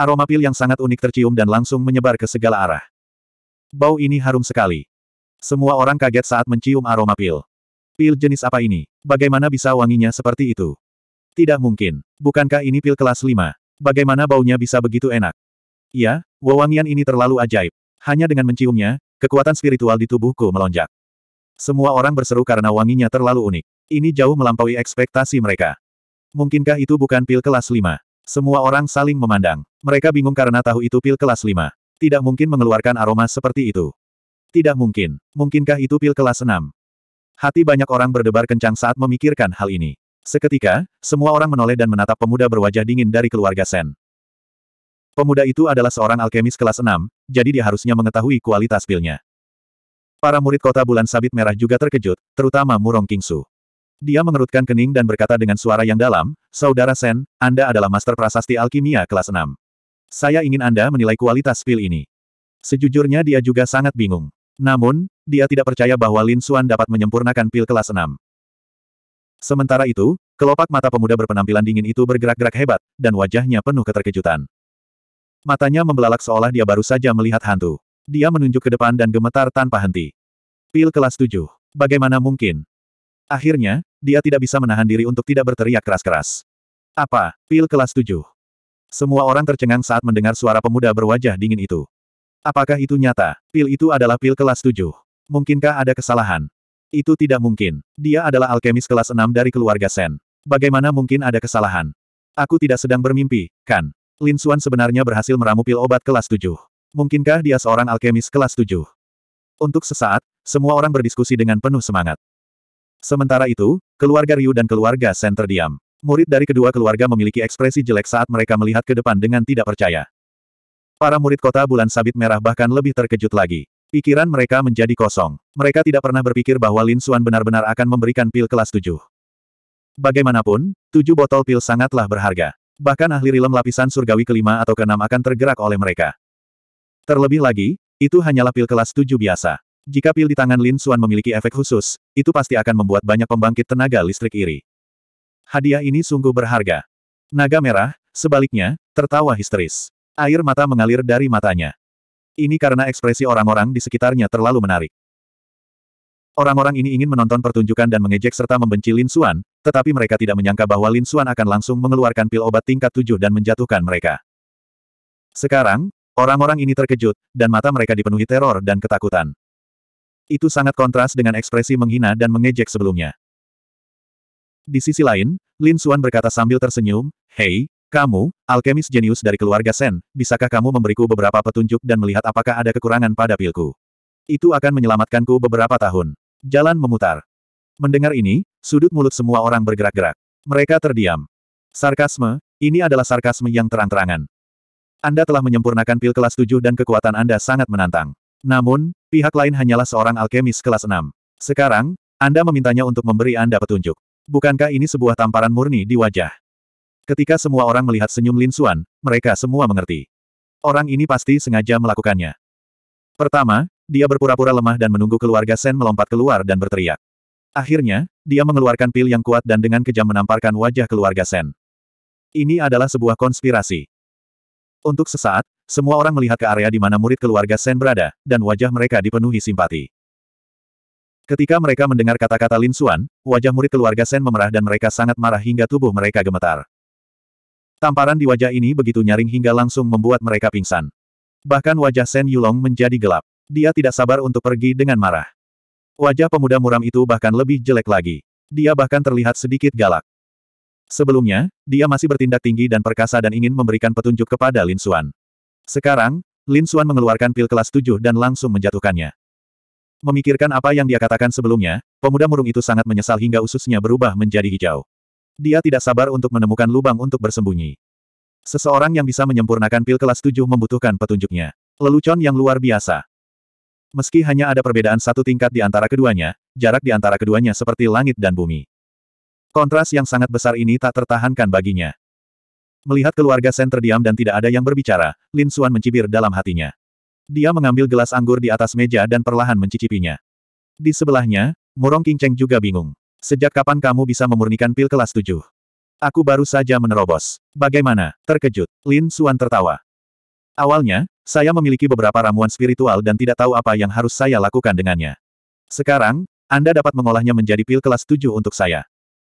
Aroma pil yang sangat unik tercium dan langsung menyebar ke segala arah. Bau ini harum sekali. Semua orang kaget saat mencium aroma pil. Pil jenis apa ini? Bagaimana bisa wanginya seperti itu? Tidak mungkin. Bukankah ini pil kelas 5? Bagaimana baunya bisa begitu enak? Ya, wewangian ini terlalu ajaib. Hanya dengan menciumnya, kekuatan spiritual di tubuhku melonjak. Semua orang berseru karena wanginya terlalu unik. Ini jauh melampaui ekspektasi mereka. Mungkinkah itu bukan pil kelas 5? Semua orang saling memandang. Mereka bingung karena tahu itu pil kelas 5. Tidak mungkin mengeluarkan aroma seperti itu. Tidak mungkin. Mungkinkah itu pil kelas 6? Hati banyak orang berdebar kencang saat memikirkan hal ini. Seketika, semua orang menoleh dan menatap pemuda berwajah dingin dari keluarga Sen. Pemuda itu adalah seorang alkemis kelas 6, jadi dia harusnya mengetahui kualitas pilnya. Para murid kota bulan sabit merah juga terkejut, terutama Murong Kingsu. Dia mengerutkan kening dan berkata dengan suara yang dalam, Saudara Sen, Anda adalah master prasasti alkimia kelas 6. Saya ingin Anda menilai kualitas pil ini. Sejujurnya dia juga sangat bingung. Namun, dia tidak percaya bahwa Lin Xuan dapat menyempurnakan pil kelas 6. Sementara itu, kelopak mata pemuda berpenampilan dingin itu bergerak-gerak hebat, dan wajahnya penuh keterkejutan. Matanya membelalak seolah dia baru saja melihat hantu. Dia menunjuk ke depan dan gemetar tanpa henti. Pil kelas 7. Bagaimana mungkin? Akhirnya, dia tidak bisa menahan diri untuk tidak berteriak keras-keras. Apa? Pil kelas 7. Semua orang tercengang saat mendengar suara pemuda berwajah dingin itu. Apakah itu nyata? Pil itu adalah pil kelas 7. Mungkinkah ada kesalahan? Itu tidak mungkin. Dia adalah alkemis kelas 6 dari keluarga Sen. Bagaimana mungkin ada kesalahan? Aku tidak sedang bermimpi, kan? Lin Xuan sebenarnya berhasil meramu pil obat kelas 7. Mungkinkah dia seorang alkemis kelas 7? Untuk sesaat, semua orang berdiskusi dengan penuh semangat. Sementara itu, keluarga Ryu dan keluarga Sen terdiam. Murid dari kedua keluarga memiliki ekspresi jelek saat mereka melihat ke depan dengan tidak percaya. Para murid kota bulan sabit merah bahkan lebih terkejut lagi. Pikiran mereka menjadi kosong. Mereka tidak pernah berpikir bahwa Lin Xuan benar-benar akan memberikan pil kelas tujuh. Bagaimanapun, tujuh botol pil sangatlah berharga. Bahkan ahli rilem lapisan surgawi kelima atau keenam akan tergerak oleh mereka. Terlebih lagi, itu hanyalah pil kelas tujuh biasa. Jika pil di tangan Lin Xuan memiliki efek khusus, itu pasti akan membuat banyak pembangkit tenaga listrik iri. Hadiah ini sungguh berharga. Naga merah, sebaliknya, tertawa histeris. Air mata mengalir dari matanya. Ini karena ekspresi orang-orang di sekitarnya terlalu menarik. Orang-orang ini ingin menonton pertunjukan dan mengejek serta membenci Lin Xuan, tetapi mereka tidak menyangka bahwa Lin Xuan akan langsung mengeluarkan pil obat tingkat tujuh dan menjatuhkan mereka. Sekarang, orang-orang ini terkejut, dan mata mereka dipenuhi teror dan ketakutan. Itu sangat kontras dengan ekspresi menghina dan mengejek sebelumnya. Di sisi lain, Lin Xuan berkata sambil tersenyum, Hei, kamu, alkemis jenius dari keluarga Sen, bisakah kamu memberiku beberapa petunjuk dan melihat apakah ada kekurangan pada pilku? Itu akan menyelamatkanku beberapa tahun. Jalan memutar. Mendengar ini, sudut mulut semua orang bergerak-gerak. Mereka terdiam. Sarkasme, ini adalah sarkasme yang terang-terangan. Anda telah menyempurnakan pil kelas 7 dan kekuatan Anda sangat menantang. Namun, pihak lain hanyalah seorang alkemis kelas 6. Sekarang, Anda memintanya untuk memberi Anda petunjuk. Bukankah ini sebuah tamparan murni di wajah? Ketika semua orang melihat senyum Lin Suan, mereka semua mengerti. Orang ini pasti sengaja melakukannya. Pertama, dia berpura-pura lemah dan menunggu keluarga Sen melompat keluar dan berteriak. Akhirnya, dia mengeluarkan pil yang kuat dan dengan kejam menamparkan wajah keluarga Sen. Ini adalah sebuah konspirasi. Untuk sesaat, semua orang melihat ke area di mana murid keluarga Sen berada, dan wajah mereka dipenuhi simpati. Ketika mereka mendengar kata-kata Lin Xuan, wajah murid keluarga Sen memerah dan mereka sangat marah hingga tubuh mereka gemetar. Tamparan di wajah ini begitu nyaring hingga langsung membuat mereka pingsan. Bahkan wajah Sen Yulong menjadi gelap. Dia tidak sabar untuk pergi dengan marah. Wajah pemuda muram itu bahkan lebih jelek lagi. Dia bahkan terlihat sedikit galak. Sebelumnya, dia masih bertindak tinggi dan perkasa dan ingin memberikan petunjuk kepada Lin Xuan. Sekarang, Lin Xuan mengeluarkan pil kelas 7 dan langsung menjatuhkannya. Memikirkan apa yang dia katakan sebelumnya, pemuda murung itu sangat menyesal hingga ususnya berubah menjadi hijau. Dia tidak sabar untuk menemukan lubang untuk bersembunyi. Seseorang yang bisa menyempurnakan pil kelas 7 membutuhkan petunjuknya. Lelucon yang luar biasa. Meski hanya ada perbedaan satu tingkat di antara keduanya, jarak di antara keduanya seperti langit dan bumi. Kontras yang sangat besar ini tak tertahankan baginya. Melihat keluarga Sen terdiam dan tidak ada yang berbicara, Lin Xuan mencibir dalam hatinya. Dia mengambil gelas anggur di atas meja dan perlahan mencicipinya. Di sebelahnya, Murong Qingcheng juga bingung. Sejak kapan kamu bisa memurnikan pil kelas tujuh? Aku baru saja menerobos. Bagaimana? Terkejut. Lin Xuan tertawa. Awalnya, saya memiliki beberapa ramuan spiritual dan tidak tahu apa yang harus saya lakukan dengannya. Sekarang, Anda dapat mengolahnya menjadi pil kelas tujuh untuk saya.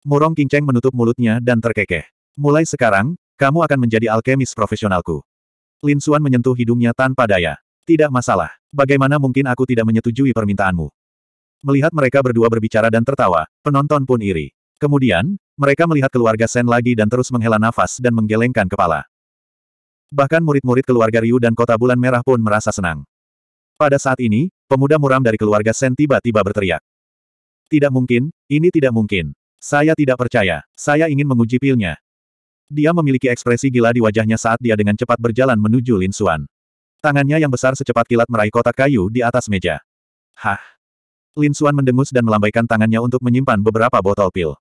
Murong Qingcheng menutup mulutnya dan terkekeh. Mulai sekarang, kamu akan menjadi alkemis profesionalku. Lin Xuan menyentuh hidungnya tanpa daya. Tidak masalah. Bagaimana mungkin aku tidak menyetujui permintaanmu? Melihat mereka berdua berbicara dan tertawa, penonton pun iri. Kemudian, mereka melihat keluarga Sen lagi dan terus menghela nafas dan menggelengkan kepala. Bahkan murid-murid keluarga Ryu dan Kota Bulan Merah pun merasa senang. Pada saat ini, pemuda muram dari keluarga Sen tiba-tiba berteriak. Tidak mungkin, ini tidak mungkin. Saya tidak percaya. Saya ingin menguji pilnya. Dia memiliki ekspresi gila di wajahnya saat dia dengan cepat berjalan menuju Lin Xuan. Tangannya yang besar secepat kilat meraih kotak kayu di atas meja. Hah. Lin Xuan mendengus dan melambaikan tangannya untuk menyimpan beberapa botol pil.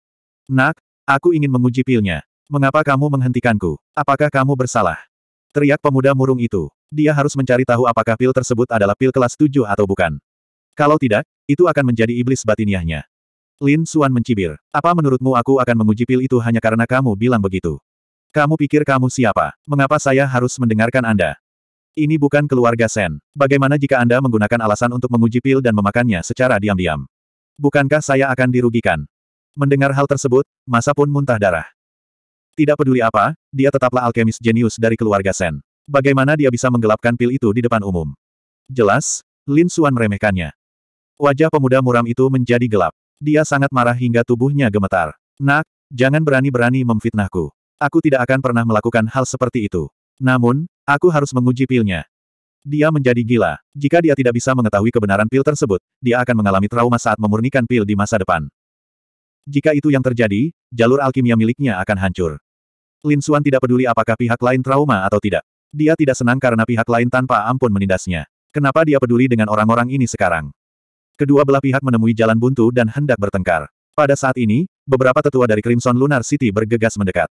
Nak, aku ingin menguji pilnya. Mengapa kamu menghentikanku? Apakah kamu bersalah? Teriak pemuda murung itu. Dia harus mencari tahu apakah pil tersebut adalah pil kelas 7 atau bukan. Kalau tidak, itu akan menjadi iblis batiniahnya. Lin Suan mencibir. Apa menurutmu aku akan menguji pil itu hanya karena kamu bilang begitu? Kamu pikir kamu siapa? Mengapa saya harus mendengarkan Anda? Ini bukan keluarga Sen. Bagaimana jika Anda menggunakan alasan untuk menguji pil dan memakannya secara diam-diam? Bukankah saya akan dirugikan? Mendengar hal tersebut, masa pun muntah darah. Tidak peduli apa, dia tetaplah alkemis jenius dari keluarga Sen. Bagaimana dia bisa menggelapkan pil itu di depan umum? Jelas, Lin Suan meremehkannya. Wajah pemuda muram itu menjadi gelap. Dia sangat marah hingga tubuhnya gemetar. Nak, jangan berani-berani memfitnahku. Aku tidak akan pernah melakukan hal seperti itu. Namun, aku harus menguji pilnya. Dia menjadi gila. Jika dia tidak bisa mengetahui kebenaran pil tersebut, dia akan mengalami trauma saat memurnikan pil di masa depan. Jika itu yang terjadi, jalur alkimia miliknya akan hancur. Lin Xuan tidak peduli apakah pihak lain trauma atau tidak. Dia tidak senang karena pihak lain tanpa ampun menindasnya. Kenapa dia peduli dengan orang-orang ini sekarang? kedua belah pihak menemui jalan buntu dan hendak bertengkar. Pada saat ini, beberapa tetua dari Crimson Lunar City bergegas mendekat.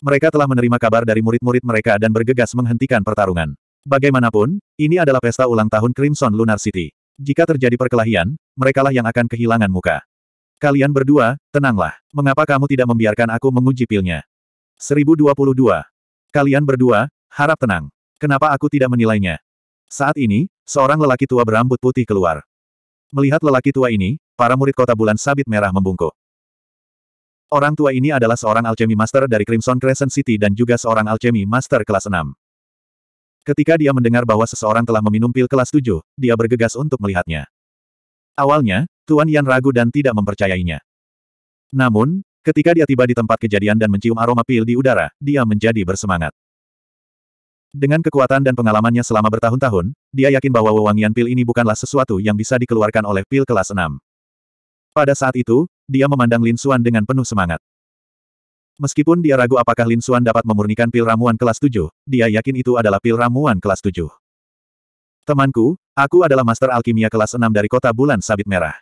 Mereka telah menerima kabar dari murid-murid mereka dan bergegas menghentikan pertarungan. Bagaimanapun, ini adalah pesta ulang tahun Crimson Lunar City. Jika terjadi perkelahian, merekalah yang akan kehilangan muka. Kalian berdua, tenanglah. Mengapa kamu tidak membiarkan aku menguji pilnya? 1022. Kalian berdua, harap tenang. Kenapa aku tidak menilainya? Saat ini, seorang lelaki tua berambut putih keluar. Melihat lelaki tua ini, para murid kota bulan sabit merah membungkuk. Orang tua ini adalah seorang alchemy master dari Crimson Crescent City dan juga seorang alchemy master kelas 6. Ketika dia mendengar bahwa seseorang telah meminum pil kelas 7, dia bergegas untuk melihatnya. Awalnya, Tuan Yan ragu dan tidak mempercayainya. Namun, ketika dia tiba di tempat kejadian dan mencium aroma pil di udara, dia menjadi bersemangat. Dengan kekuatan dan pengalamannya selama bertahun-tahun, dia yakin bahwa wewangian pil ini bukanlah sesuatu yang bisa dikeluarkan oleh pil kelas 6. Pada saat itu, dia memandang Lin Xuan dengan penuh semangat. Meskipun dia ragu apakah Lin Xuan dapat memurnikan pil ramuan kelas 7, dia yakin itu adalah pil ramuan kelas 7. Temanku, aku adalah Master Alkimia kelas 6 dari kota bulan sabit merah.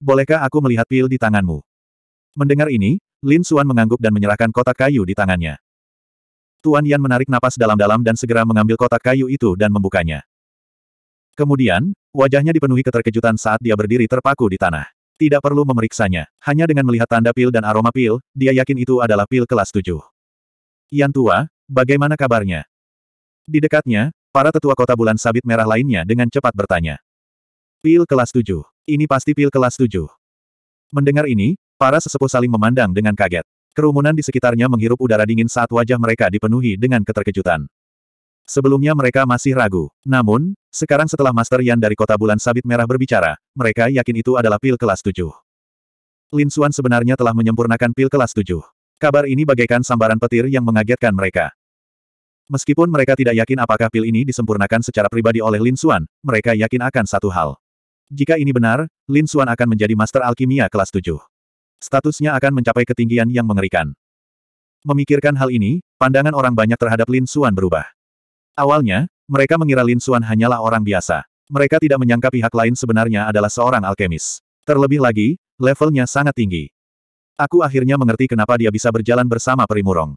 Bolehkah aku melihat pil di tanganmu? Mendengar ini, Lin Xuan mengangguk dan menyerahkan kotak kayu di tangannya. Tuan Yan menarik napas dalam-dalam dan segera mengambil kotak kayu itu dan membukanya. Kemudian, wajahnya dipenuhi keterkejutan saat dia berdiri terpaku di tanah. Tidak perlu memeriksanya, hanya dengan melihat tanda pil dan aroma pil, dia yakin itu adalah pil kelas tujuh. Yan tua, bagaimana kabarnya? Di dekatnya, para tetua kota bulan sabit merah lainnya dengan cepat bertanya. Pil kelas tujuh, Ini pasti pil kelas tujuh. Mendengar ini, para sesepuh saling memandang dengan kaget. Kerumunan di sekitarnya menghirup udara dingin saat wajah mereka dipenuhi dengan keterkejutan. Sebelumnya mereka masih ragu. Namun, sekarang setelah Master Yan dari Kota Bulan Sabit Merah berbicara, mereka yakin itu adalah pil kelas tujuh. Lin Xuan sebenarnya telah menyempurnakan pil kelas tujuh. Kabar ini bagaikan sambaran petir yang mengagetkan mereka. Meskipun mereka tidak yakin apakah pil ini disempurnakan secara pribadi oleh Lin Xuan, mereka yakin akan satu hal. Jika ini benar, Lin Xuan akan menjadi Master Alkimia kelas tujuh statusnya akan mencapai ketinggian yang mengerikan. Memikirkan hal ini, pandangan orang banyak terhadap Lin Xuan berubah. Awalnya, mereka mengira Lin Xuan hanyalah orang biasa. Mereka tidak menyangka pihak lain sebenarnya adalah seorang alkemis. Terlebih lagi, levelnya sangat tinggi. Aku akhirnya mengerti kenapa dia bisa berjalan bersama Primurong.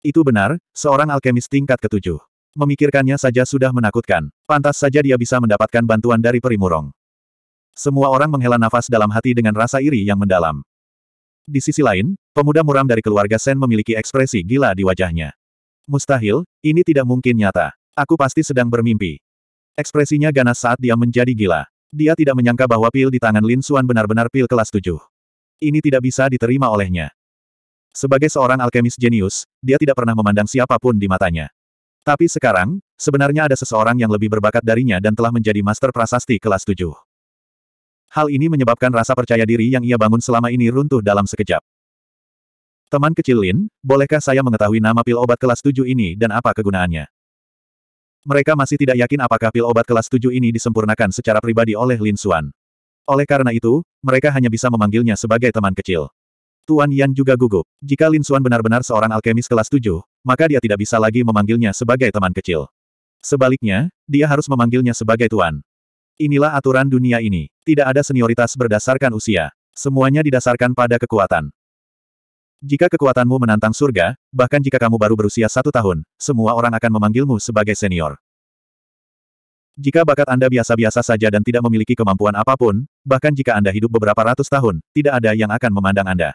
Itu benar, seorang alkemis tingkat ketujuh. Memikirkannya saja sudah menakutkan. Pantas saja dia bisa mendapatkan bantuan dari Primurong. Semua orang menghela nafas dalam hati dengan rasa iri yang mendalam. Di sisi lain, pemuda muram dari keluarga Sen memiliki ekspresi gila di wajahnya. Mustahil, ini tidak mungkin nyata. Aku pasti sedang bermimpi. Ekspresinya ganas saat dia menjadi gila. Dia tidak menyangka bahwa pil di tangan Lin Suan benar-benar pil kelas 7. Ini tidak bisa diterima olehnya. Sebagai seorang alkemis jenius, dia tidak pernah memandang siapapun di matanya. Tapi sekarang, sebenarnya ada seseorang yang lebih berbakat darinya dan telah menjadi master prasasti kelas 7. Hal ini menyebabkan rasa percaya diri yang ia bangun selama ini runtuh dalam sekejap. Teman kecil Lin, bolehkah saya mengetahui nama pil obat kelas 7 ini dan apa kegunaannya? Mereka masih tidak yakin apakah pil obat kelas 7 ini disempurnakan secara pribadi oleh Lin Xuan. Oleh karena itu, mereka hanya bisa memanggilnya sebagai teman kecil. Tuan Yan juga gugup. Jika Lin Xuan benar-benar seorang alkemis kelas 7, maka dia tidak bisa lagi memanggilnya sebagai teman kecil. Sebaliknya, dia harus memanggilnya sebagai tuan. Inilah aturan dunia ini. Tidak ada senioritas berdasarkan usia. Semuanya didasarkan pada kekuatan. Jika kekuatanmu menantang surga, bahkan jika kamu baru berusia satu tahun, semua orang akan memanggilmu sebagai senior. Jika bakat Anda biasa-biasa saja dan tidak memiliki kemampuan apapun, bahkan jika Anda hidup beberapa ratus tahun, tidak ada yang akan memandang Anda.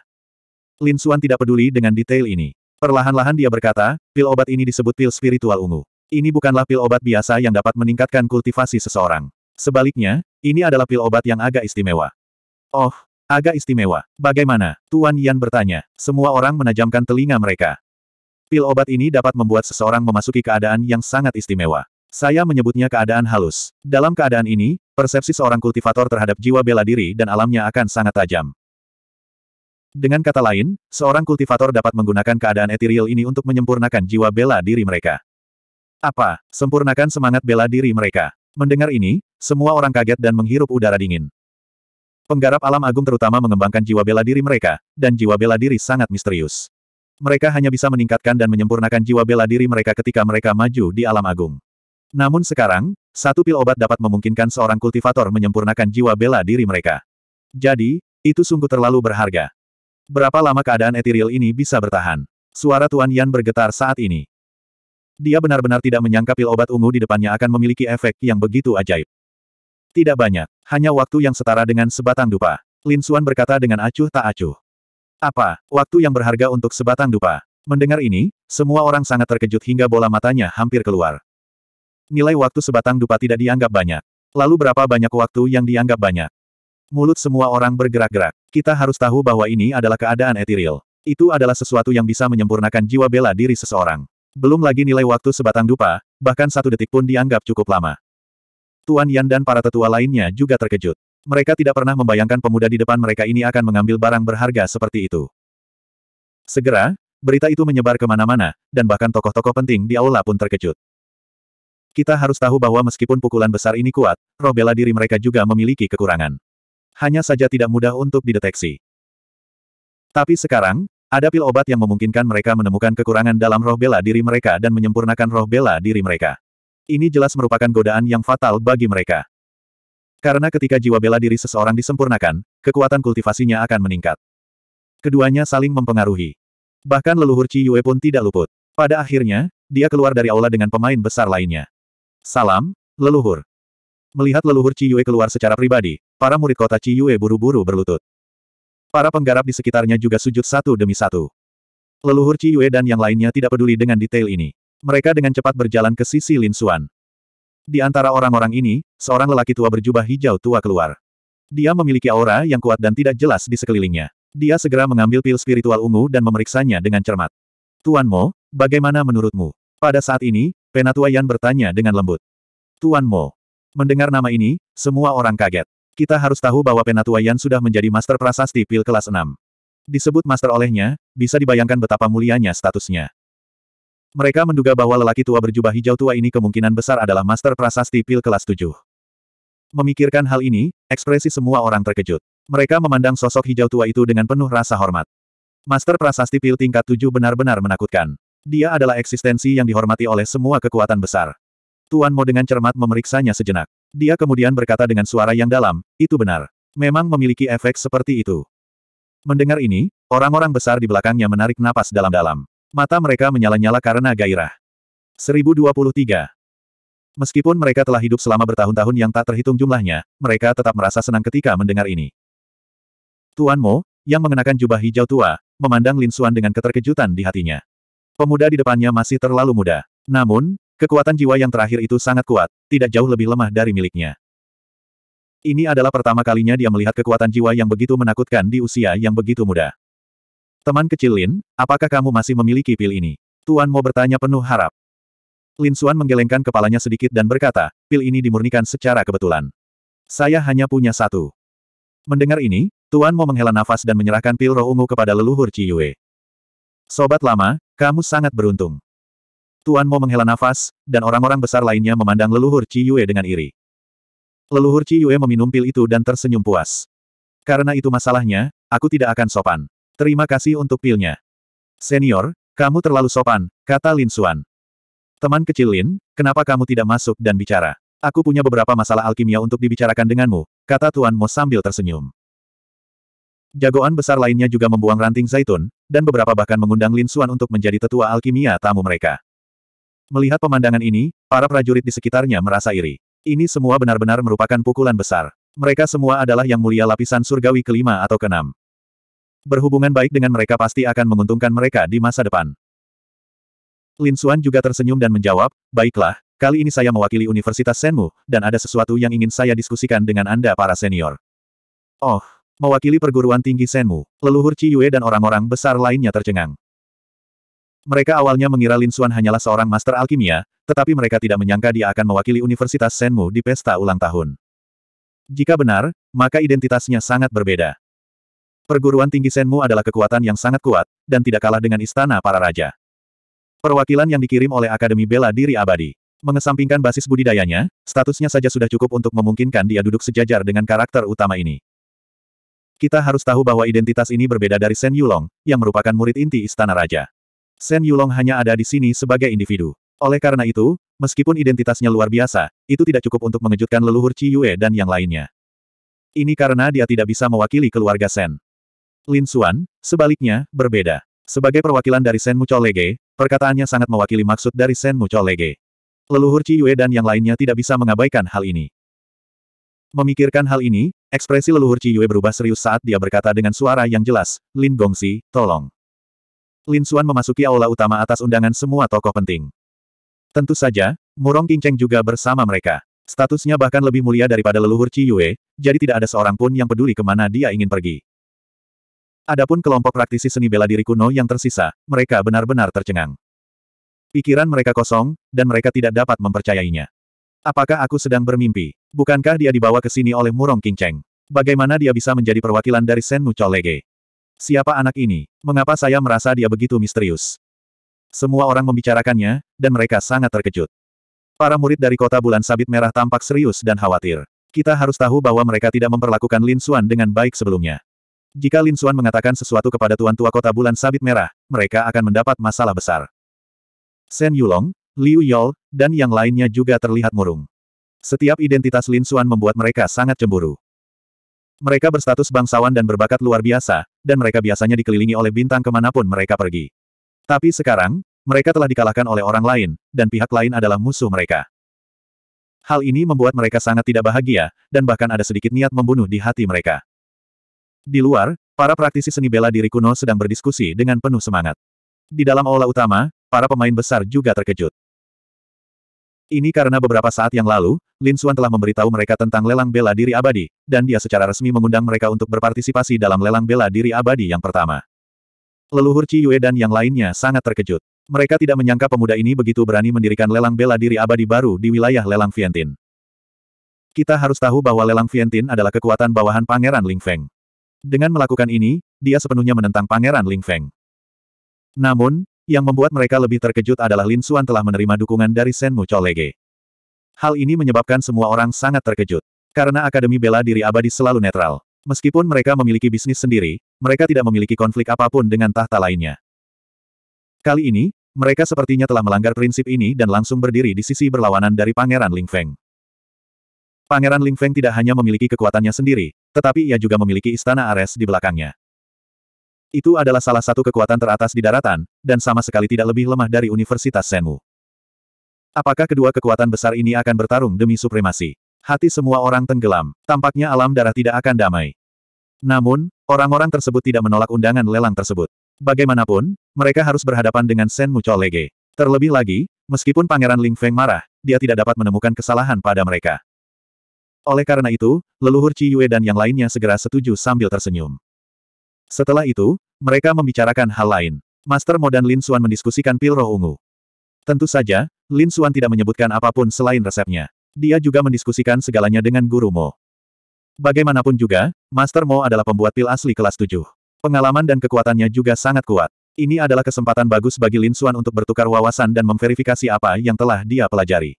Lin Xuan tidak peduli dengan detail ini. Perlahan-lahan dia berkata, pil obat ini disebut pil spiritual ungu. Ini bukanlah pil obat biasa yang dapat meningkatkan kultivasi seseorang. Sebaliknya, ini adalah pil obat yang agak istimewa. Oh, agak istimewa. Bagaimana? Tuan Yan bertanya. Semua orang menajamkan telinga mereka. Pil obat ini dapat membuat seseorang memasuki keadaan yang sangat istimewa. Saya menyebutnya keadaan halus. Dalam keadaan ini, persepsi seorang kultivator terhadap jiwa bela diri dan alamnya akan sangat tajam. Dengan kata lain, seorang kultivator dapat menggunakan keadaan etiril ini untuk menyempurnakan jiwa bela diri mereka. Apa? Sempurnakan semangat bela diri mereka. Mendengar ini, semua orang kaget dan menghirup udara dingin. Penggarap alam agung terutama mengembangkan jiwa bela diri mereka, dan jiwa bela diri sangat misterius. Mereka hanya bisa meningkatkan dan menyempurnakan jiwa bela diri mereka ketika mereka maju di alam agung. Namun sekarang, satu pil obat dapat memungkinkan seorang kultivator menyempurnakan jiwa bela diri mereka. Jadi, itu sungguh terlalu berharga. Berapa lama keadaan etiril ini bisa bertahan? Suara Tuan Yan bergetar saat ini. Dia benar-benar tidak menyangka pil obat ungu di depannya akan memiliki efek yang begitu ajaib. Tidak banyak, hanya waktu yang setara dengan sebatang dupa. Lin Suan berkata dengan acuh tak acuh. Apa, waktu yang berharga untuk sebatang dupa? Mendengar ini, semua orang sangat terkejut hingga bola matanya hampir keluar. Nilai waktu sebatang dupa tidak dianggap banyak. Lalu berapa banyak waktu yang dianggap banyak? Mulut semua orang bergerak-gerak. Kita harus tahu bahwa ini adalah keadaan etiril. Itu adalah sesuatu yang bisa menyempurnakan jiwa bela diri seseorang. Belum lagi nilai waktu sebatang dupa, bahkan satu detik pun dianggap cukup lama. Tuan Yan dan para tetua lainnya juga terkejut. Mereka tidak pernah membayangkan pemuda di depan mereka ini akan mengambil barang berharga seperti itu. Segera, berita itu menyebar kemana-mana, dan bahkan tokoh-tokoh penting di aula pun terkejut. Kita harus tahu bahwa meskipun pukulan besar ini kuat, roh bela diri mereka juga memiliki kekurangan. Hanya saja tidak mudah untuk dideteksi. Tapi sekarang, ada pil obat yang memungkinkan mereka menemukan kekurangan dalam roh bela diri mereka dan menyempurnakan roh bela diri mereka. Ini jelas merupakan godaan yang fatal bagi mereka. Karena ketika jiwa bela diri seseorang disempurnakan, kekuatan kultivasinya akan meningkat. Keduanya saling mempengaruhi. Bahkan leluhur Ci Yue pun tidak luput. Pada akhirnya, dia keluar dari aula dengan pemain besar lainnya. Salam, leluhur. Melihat leluhur Ci Yue keluar secara pribadi, para murid kota Ci Yue buru-buru berlutut. Para penggarap di sekitarnya juga sujud satu demi satu. Leluhur Ci Yue dan yang lainnya tidak peduli dengan detail ini. Mereka dengan cepat berjalan ke sisi Lin Xuan. Di antara orang-orang ini, seorang lelaki tua berjubah hijau tua keluar. Dia memiliki aura yang kuat dan tidak jelas di sekelilingnya. Dia segera mengambil pil spiritual ungu dan memeriksanya dengan cermat. Tuan Mo, bagaimana menurutmu? Pada saat ini, Penatua Yan bertanya dengan lembut. Tuan Mo. Mendengar nama ini, semua orang kaget. Kita harus tahu bahwa Penatua Yan sudah menjadi master prasasti pil kelas 6. Disebut master olehnya, bisa dibayangkan betapa mulianya statusnya. Mereka menduga bahwa lelaki tua berjubah hijau tua ini kemungkinan besar adalah master prasasti pil kelas 7. Memikirkan hal ini, ekspresi semua orang terkejut. Mereka memandang sosok hijau tua itu dengan penuh rasa hormat. Master prasasti pil tingkat 7 benar-benar menakutkan. Dia adalah eksistensi yang dihormati oleh semua kekuatan besar. Tuan Mo dengan cermat memeriksanya sejenak. Dia kemudian berkata dengan suara yang dalam, itu benar. Memang memiliki efek seperti itu. Mendengar ini, orang-orang besar di belakangnya menarik napas dalam-dalam. Mata mereka menyala-nyala karena gairah. 1023 Meskipun mereka telah hidup selama bertahun-tahun yang tak terhitung jumlahnya, mereka tetap merasa senang ketika mendengar ini. Tuan Mo, yang mengenakan jubah hijau tua, memandang Lin Suan dengan keterkejutan di hatinya. Pemuda di depannya masih terlalu muda. Namun, Kekuatan jiwa yang terakhir itu sangat kuat, tidak jauh lebih lemah dari miliknya. Ini adalah pertama kalinya dia melihat kekuatan jiwa yang begitu menakutkan di usia yang begitu muda. Teman kecil Lin, apakah kamu masih memiliki pil ini? Tuan Mo bertanya penuh harap. Lin Xuan menggelengkan kepalanya sedikit dan berkata, pil ini dimurnikan secara kebetulan. Saya hanya punya satu. Mendengar ini, Tuan Mo menghela nafas dan menyerahkan pil roh ungu kepada leluhur Ciyue. Sobat lama, kamu sangat beruntung. Tuan Mo menghela nafas, dan orang-orang besar lainnya memandang leluhur Qi Yue dengan iri. Leluhur Qi Yue meminum pil itu dan tersenyum puas. Karena itu masalahnya, aku tidak akan sopan. Terima kasih untuk pilnya. Senior, kamu terlalu sopan, kata Lin Xuan. Teman kecil Lin, kenapa kamu tidak masuk dan bicara? Aku punya beberapa masalah alkimia untuk dibicarakan denganmu, kata Tuan Mo sambil tersenyum. Jagoan besar lainnya juga membuang ranting zaitun, dan beberapa bahkan mengundang Lin Xuan untuk menjadi tetua alkimia tamu mereka. Melihat pemandangan ini, para prajurit di sekitarnya merasa iri. Ini semua benar-benar merupakan pukulan besar. Mereka semua adalah yang mulia lapisan surgawi kelima atau keenam. Berhubungan baik dengan mereka pasti akan menguntungkan mereka di masa depan. Lin Suan juga tersenyum dan menjawab, Baiklah, kali ini saya mewakili Universitas Senmu, dan ada sesuatu yang ingin saya diskusikan dengan Anda para senior. Oh, mewakili perguruan tinggi Senmu, leluhur Ciyue dan orang-orang besar lainnya tercengang. Mereka awalnya mengira Lin Xuan hanyalah seorang master alkimia, tetapi mereka tidak menyangka dia akan mewakili Universitas Senmu di pesta ulang tahun. Jika benar, maka identitasnya sangat berbeda. Perguruan tinggi Senmu adalah kekuatan yang sangat kuat, dan tidak kalah dengan istana para raja. Perwakilan yang dikirim oleh Akademi Bela Diri Abadi. Mengesampingkan basis budidayanya, statusnya saja sudah cukup untuk memungkinkan dia duduk sejajar dengan karakter utama ini. Kita harus tahu bahwa identitas ini berbeda dari Sen Yulong, yang merupakan murid inti Istana Raja. Shen Yulong hanya ada di sini sebagai individu. Oleh karena itu, meskipun identitasnya luar biasa, itu tidak cukup untuk mengejutkan leluhur Ci Yue dan yang lainnya. Ini karena dia tidak bisa mewakili keluarga Shen. Lin Xuan, sebaliknya, berbeda. Sebagai perwakilan dari Shen Lege, perkataannya sangat mewakili maksud dari Shen Lege. Leluhur Ci Yue dan yang lainnya tidak bisa mengabaikan hal ini. Memikirkan hal ini, ekspresi leluhur Ci Yue berubah serius saat dia berkata dengan suara yang jelas, Lin Gongsi, tolong. Lin Xuan memasuki aula utama atas undangan semua tokoh penting. Tentu saja, Murong Qingcheng juga bersama mereka. Statusnya bahkan lebih mulia daripada leluhur Ci Yue, jadi tidak ada seorang pun yang peduli kemana dia ingin pergi. Adapun kelompok praktisi seni bela diri kuno yang tersisa, mereka benar-benar tercengang. Pikiran mereka kosong, dan mereka tidak dapat mempercayainya. Apakah aku sedang bermimpi? Bukankah dia dibawa ke sini oleh Murong Qingcheng? Bagaimana dia bisa menjadi perwakilan dari Mucho Lege? Siapa anak ini? Mengapa saya merasa dia begitu misterius? Semua orang membicarakannya, dan mereka sangat terkejut. Para murid dari kota bulan sabit merah tampak serius dan khawatir. Kita harus tahu bahwa mereka tidak memperlakukan Lin Xuan dengan baik sebelumnya. Jika Lin Xuan mengatakan sesuatu kepada Tuan Tua Kota Bulan Sabit Merah, mereka akan mendapat masalah besar. Shen Yulong, Liu Yol, dan yang lainnya juga terlihat murung. Setiap identitas Lin Xuan membuat mereka sangat cemburu. Mereka berstatus bangsawan dan berbakat luar biasa, dan mereka biasanya dikelilingi oleh bintang kemanapun mereka pergi. Tapi sekarang, mereka telah dikalahkan oleh orang lain, dan pihak lain adalah musuh mereka. Hal ini membuat mereka sangat tidak bahagia, dan bahkan ada sedikit niat membunuh di hati mereka. Di luar, para praktisi seni bela diri kuno sedang berdiskusi dengan penuh semangat. Di dalam aula utama, para pemain besar juga terkejut. Ini karena beberapa saat yang lalu, Lin Suan telah memberitahu mereka tentang lelang bela diri abadi, dan dia secara resmi mengundang mereka untuk berpartisipasi dalam lelang bela diri abadi yang pertama. Leluhur Ci Yue dan yang lainnya sangat terkejut. Mereka tidak menyangka pemuda ini begitu berani mendirikan lelang bela diri abadi baru di wilayah lelang Vientin. Kita harus tahu bahwa lelang Vientin adalah kekuatan bawahan Pangeran Ling Feng. Dengan melakukan ini, dia sepenuhnya menentang Pangeran Ling Feng. Namun, yang membuat mereka lebih terkejut adalah Lin Suan telah menerima dukungan dari Shen Mu Cholege. Hal ini menyebabkan semua orang sangat terkejut. Karena Akademi Bela Diri Abadi selalu netral. Meskipun mereka memiliki bisnis sendiri, mereka tidak memiliki konflik apapun dengan tahta lainnya. Kali ini, mereka sepertinya telah melanggar prinsip ini dan langsung berdiri di sisi berlawanan dari Pangeran Ling Feng. Pangeran Ling Feng tidak hanya memiliki kekuatannya sendiri, tetapi ia juga memiliki istana Ares di belakangnya. Itu adalah salah satu kekuatan teratas di daratan, dan sama sekali tidak lebih lemah dari Universitas Senwu. Apakah kedua kekuatan besar ini akan bertarung demi supremasi? Hati semua orang tenggelam, tampaknya alam darah tidak akan damai. Namun, orang-orang tersebut tidak menolak undangan lelang tersebut. Bagaimanapun, mereka harus berhadapan dengan Sen Mucho Lege. Terlebih lagi, meskipun Pangeran Ling Feng marah, dia tidak dapat menemukan kesalahan pada mereka. Oleh karena itu, leluhur Ci Yue dan yang lainnya segera setuju sambil tersenyum. Setelah itu, mereka membicarakan hal lain. Master Mo dan Lin Xuan mendiskusikan pil roh ungu. Tentu saja, Lin Suan tidak menyebutkan apapun selain resepnya. Dia juga mendiskusikan segalanya dengan guru Mo. Bagaimanapun juga, Master Mo adalah pembuat pil asli kelas 7. Pengalaman dan kekuatannya juga sangat kuat. Ini adalah kesempatan bagus bagi Lin Suan untuk bertukar wawasan dan memverifikasi apa yang telah dia pelajari.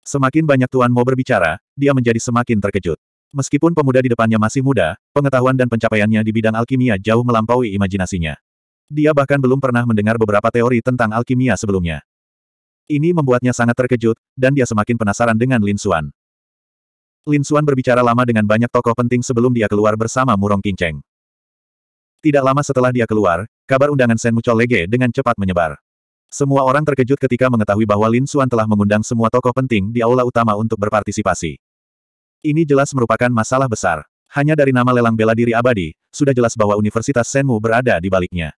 Semakin banyak Tuan Mo berbicara, dia menjadi semakin terkejut. Meskipun pemuda di depannya masih muda, pengetahuan dan pencapaiannya di bidang alkimia jauh melampaui imajinasinya. Dia bahkan belum pernah mendengar beberapa teori tentang alkimia sebelumnya. Ini membuatnya sangat terkejut, dan dia semakin penasaran dengan Lin Xuan. Lin Xuan berbicara lama dengan banyak tokoh penting sebelum dia keluar bersama Murong Kinceng. Tidak lama setelah dia keluar, kabar undangan Mucho Lege dengan cepat menyebar. Semua orang terkejut ketika mengetahui bahwa Lin Xuan telah mengundang semua tokoh penting di aula utama untuk berpartisipasi. Ini jelas merupakan masalah besar. Hanya dari nama lelang bela diri abadi, sudah jelas bahwa Universitas Senmu berada di baliknya.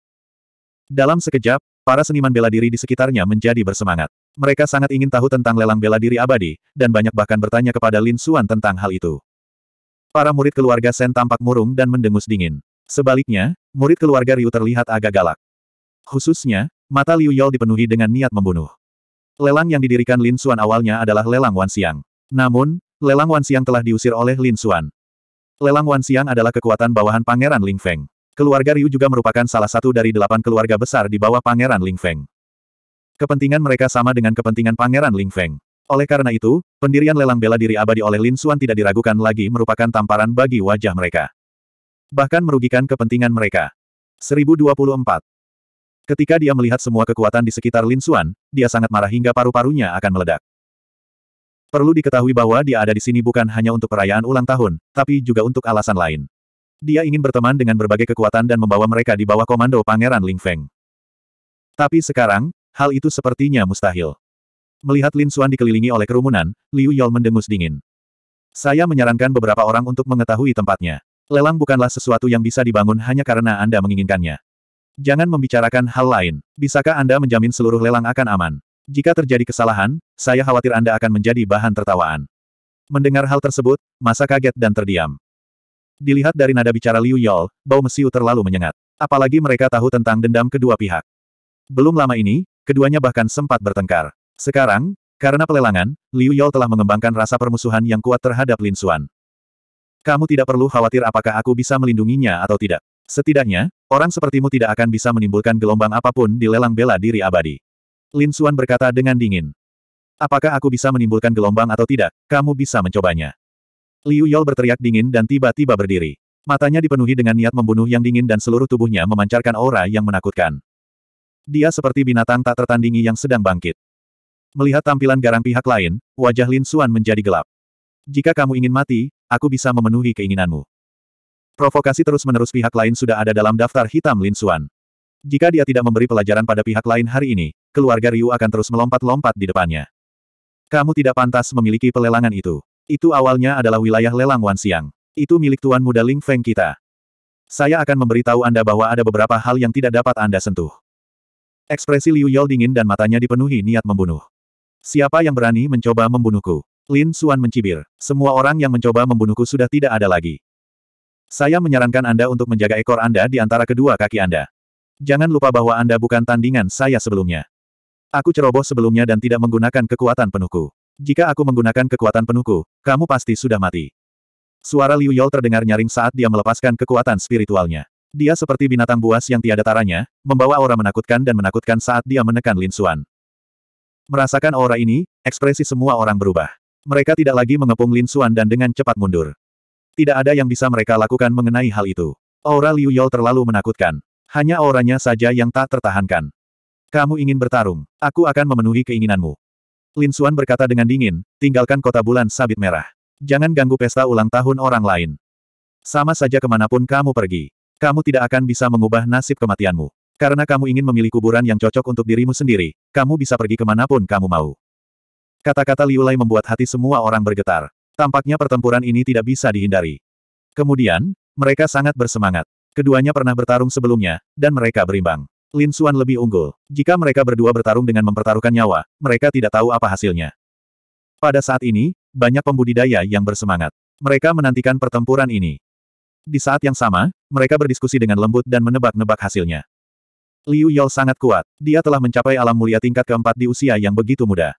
Dalam sekejap, Para seniman bela diri di sekitarnya menjadi bersemangat. Mereka sangat ingin tahu tentang lelang bela diri abadi, dan banyak bahkan bertanya kepada Lin Xuan tentang hal itu. Para murid keluarga Sen tampak murung dan mendengus dingin. Sebaliknya, murid keluarga Ryu terlihat agak galak. Khususnya, mata Liu Yao dipenuhi dengan niat membunuh. Lelang yang didirikan Lin Xuan awalnya adalah lelang Wan Siang, Namun, lelang Wan Siang telah diusir oleh Lin Xuan. Lelang Wan Siang adalah kekuatan bawahan Pangeran Ling Feng. Keluarga Ryu juga merupakan salah satu dari delapan keluarga besar di bawah Pangeran Ling Feng. Kepentingan mereka sama dengan kepentingan Pangeran Ling Feng. Oleh karena itu, pendirian lelang bela diri abadi oleh Lin Xuan tidak diragukan lagi merupakan tamparan bagi wajah mereka. Bahkan merugikan kepentingan mereka. 1024 Ketika dia melihat semua kekuatan di sekitar Lin Xuan, dia sangat marah hingga paru-parunya akan meledak. Perlu diketahui bahwa dia ada di sini bukan hanya untuk perayaan ulang tahun, tapi juga untuk alasan lain. Dia ingin berteman dengan berbagai kekuatan dan membawa mereka di bawah komando Pangeran Ling Feng. Tapi sekarang, hal itu sepertinya mustahil. Melihat Lin Xuan dikelilingi oleh kerumunan, Liu Yol mendengus dingin. Saya menyarankan beberapa orang untuk mengetahui tempatnya. Lelang bukanlah sesuatu yang bisa dibangun hanya karena Anda menginginkannya. Jangan membicarakan hal lain. Bisakah Anda menjamin seluruh lelang akan aman? Jika terjadi kesalahan, saya khawatir Anda akan menjadi bahan tertawaan. Mendengar hal tersebut, masa kaget dan terdiam. Dilihat dari nada bicara Liu Yol, bau mesiu terlalu menyengat. Apalagi mereka tahu tentang dendam kedua pihak. Belum lama ini, keduanya bahkan sempat bertengkar. Sekarang, karena pelelangan, Liu Yol telah mengembangkan rasa permusuhan yang kuat terhadap Lin Xuan. Kamu tidak perlu khawatir apakah aku bisa melindunginya atau tidak. Setidaknya, orang sepertimu tidak akan bisa menimbulkan gelombang apapun di lelang bela diri abadi. Lin Xuan berkata dengan dingin. Apakah aku bisa menimbulkan gelombang atau tidak, kamu bisa mencobanya. Liu Yol berteriak dingin dan tiba-tiba berdiri. Matanya dipenuhi dengan niat membunuh yang dingin dan seluruh tubuhnya memancarkan aura yang menakutkan. Dia seperti binatang tak tertandingi yang sedang bangkit. Melihat tampilan garang pihak lain, wajah Lin Suan menjadi gelap. Jika kamu ingin mati, aku bisa memenuhi keinginanmu. Provokasi terus-menerus pihak lain sudah ada dalam daftar hitam Lin Suan. Jika dia tidak memberi pelajaran pada pihak lain hari ini, keluarga Ryu akan terus melompat-lompat di depannya. Kamu tidak pantas memiliki pelelangan itu. Itu awalnya adalah wilayah lelang Wan siang. Itu milik Tuan Muda Ling Feng kita. Saya akan memberitahu Anda bahwa ada beberapa hal yang tidak dapat Anda sentuh. Ekspresi Liu Yol dingin dan matanya dipenuhi niat membunuh. Siapa yang berani mencoba membunuhku? Lin Suan mencibir. Semua orang yang mencoba membunuhku sudah tidak ada lagi. Saya menyarankan Anda untuk menjaga ekor Anda di antara kedua kaki Anda. Jangan lupa bahwa Anda bukan tandingan saya sebelumnya. Aku ceroboh sebelumnya dan tidak menggunakan kekuatan penuhku. Jika aku menggunakan kekuatan penuhku, kamu pasti sudah mati. Suara Liu Yol terdengar nyaring saat dia melepaskan kekuatan spiritualnya. Dia seperti binatang buas yang tiada taranya, membawa aura menakutkan dan menakutkan saat dia menekan Lin Xuan. Merasakan aura ini, ekspresi semua orang berubah. Mereka tidak lagi mengepung Lin Xuan dan dengan cepat mundur. Tidak ada yang bisa mereka lakukan mengenai hal itu. Aura Liu Yol terlalu menakutkan. Hanya auranya saja yang tak tertahankan. Kamu ingin bertarung, aku akan memenuhi keinginanmu. Lin Suan berkata dengan dingin, tinggalkan kota bulan sabit merah. Jangan ganggu pesta ulang tahun orang lain. Sama saja kemanapun kamu pergi. Kamu tidak akan bisa mengubah nasib kematianmu. Karena kamu ingin memilih kuburan yang cocok untuk dirimu sendiri, kamu bisa pergi kemanapun kamu mau. Kata-kata Liu Lai membuat hati semua orang bergetar. Tampaknya pertempuran ini tidak bisa dihindari. Kemudian, mereka sangat bersemangat. Keduanya pernah bertarung sebelumnya, dan mereka berimbang. Lin Xuan lebih unggul. Jika mereka berdua bertarung dengan mempertaruhkan nyawa, mereka tidak tahu apa hasilnya. Pada saat ini, banyak pembudidaya yang bersemangat. Mereka menantikan pertempuran ini. Di saat yang sama, mereka berdiskusi dengan lembut dan menebak-nebak hasilnya. Liu Yol sangat kuat. Dia telah mencapai alam mulia tingkat keempat di usia yang begitu muda.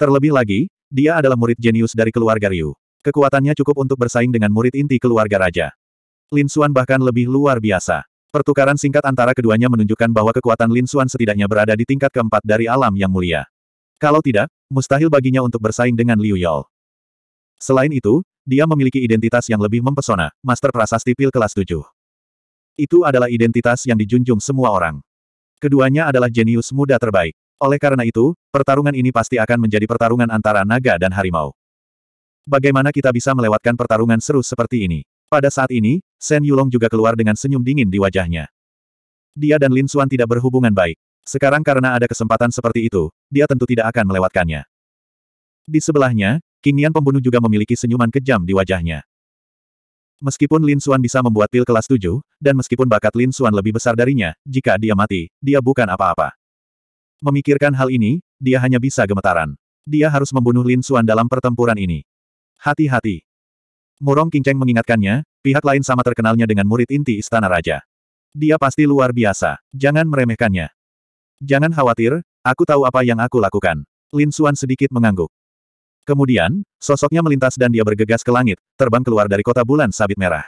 Terlebih lagi, dia adalah murid jenius dari keluarga Ryu. Kekuatannya cukup untuk bersaing dengan murid inti keluarga raja. Lin Xuan bahkan lebih luar biasa. Pertukaran singkat antara keduanya menunjukkan bahwa kekuatan Lin Xuan setidaknya berada di tingkat keempat dari alam yang mulia. Kalau tidak, mustahil baginya untuk bersaing dengan Liu Yao. Selain itu, dia memiliki identitas yang lebih mempesona, Master Prasasti Pil kelas 7. Itu adalah identitas yang dijunjung semua orang. Keduanya adalah jenius muda terbaik. Oleh karena itu, pertarungan ini pasti akan menjadi pertarungan antara naga dan harimau. Bagaimana kita bisa melewatkan pertarungan seru seperti ini? Pada saat ini, Shen Yulong juga keluar dengan senyum dingin di wajahnya. Dia dan Lin Xuan tidak berhubungan baik. Sekarang karena ada kesempatan seperti itu, dia tentu tidak akan melewatkannya. Di sebelahnya, King Nian pembunuh juga memiliki senyuman kejam di wajahnya. Meskipun Lin Xuan bisa membuat pil kelas 7, dan meskipun bakat Lin Xuan lebih besar darinya, jika dia mati, dia bukan apa-apa. Memikirkan hal ini, dia hanya bisa gemetaran. Dia harus membunuh Lin Xuan dalam pertempuran ini. Hati-hati. Murong Kinceng mengingatkannya, pihak lain sama terkenalnya dengan murid inti Istana Raja. Dia pasti luar biasa, jangan meremehkannya. Jangan khawatir, aku tahu apa yang aku lakukan. Lin Xuan sedikit mengangguk. Kemudian, sosoknya melintas dan dia bergegas ke langit, terbang keluar dari kota bulan sabit merah.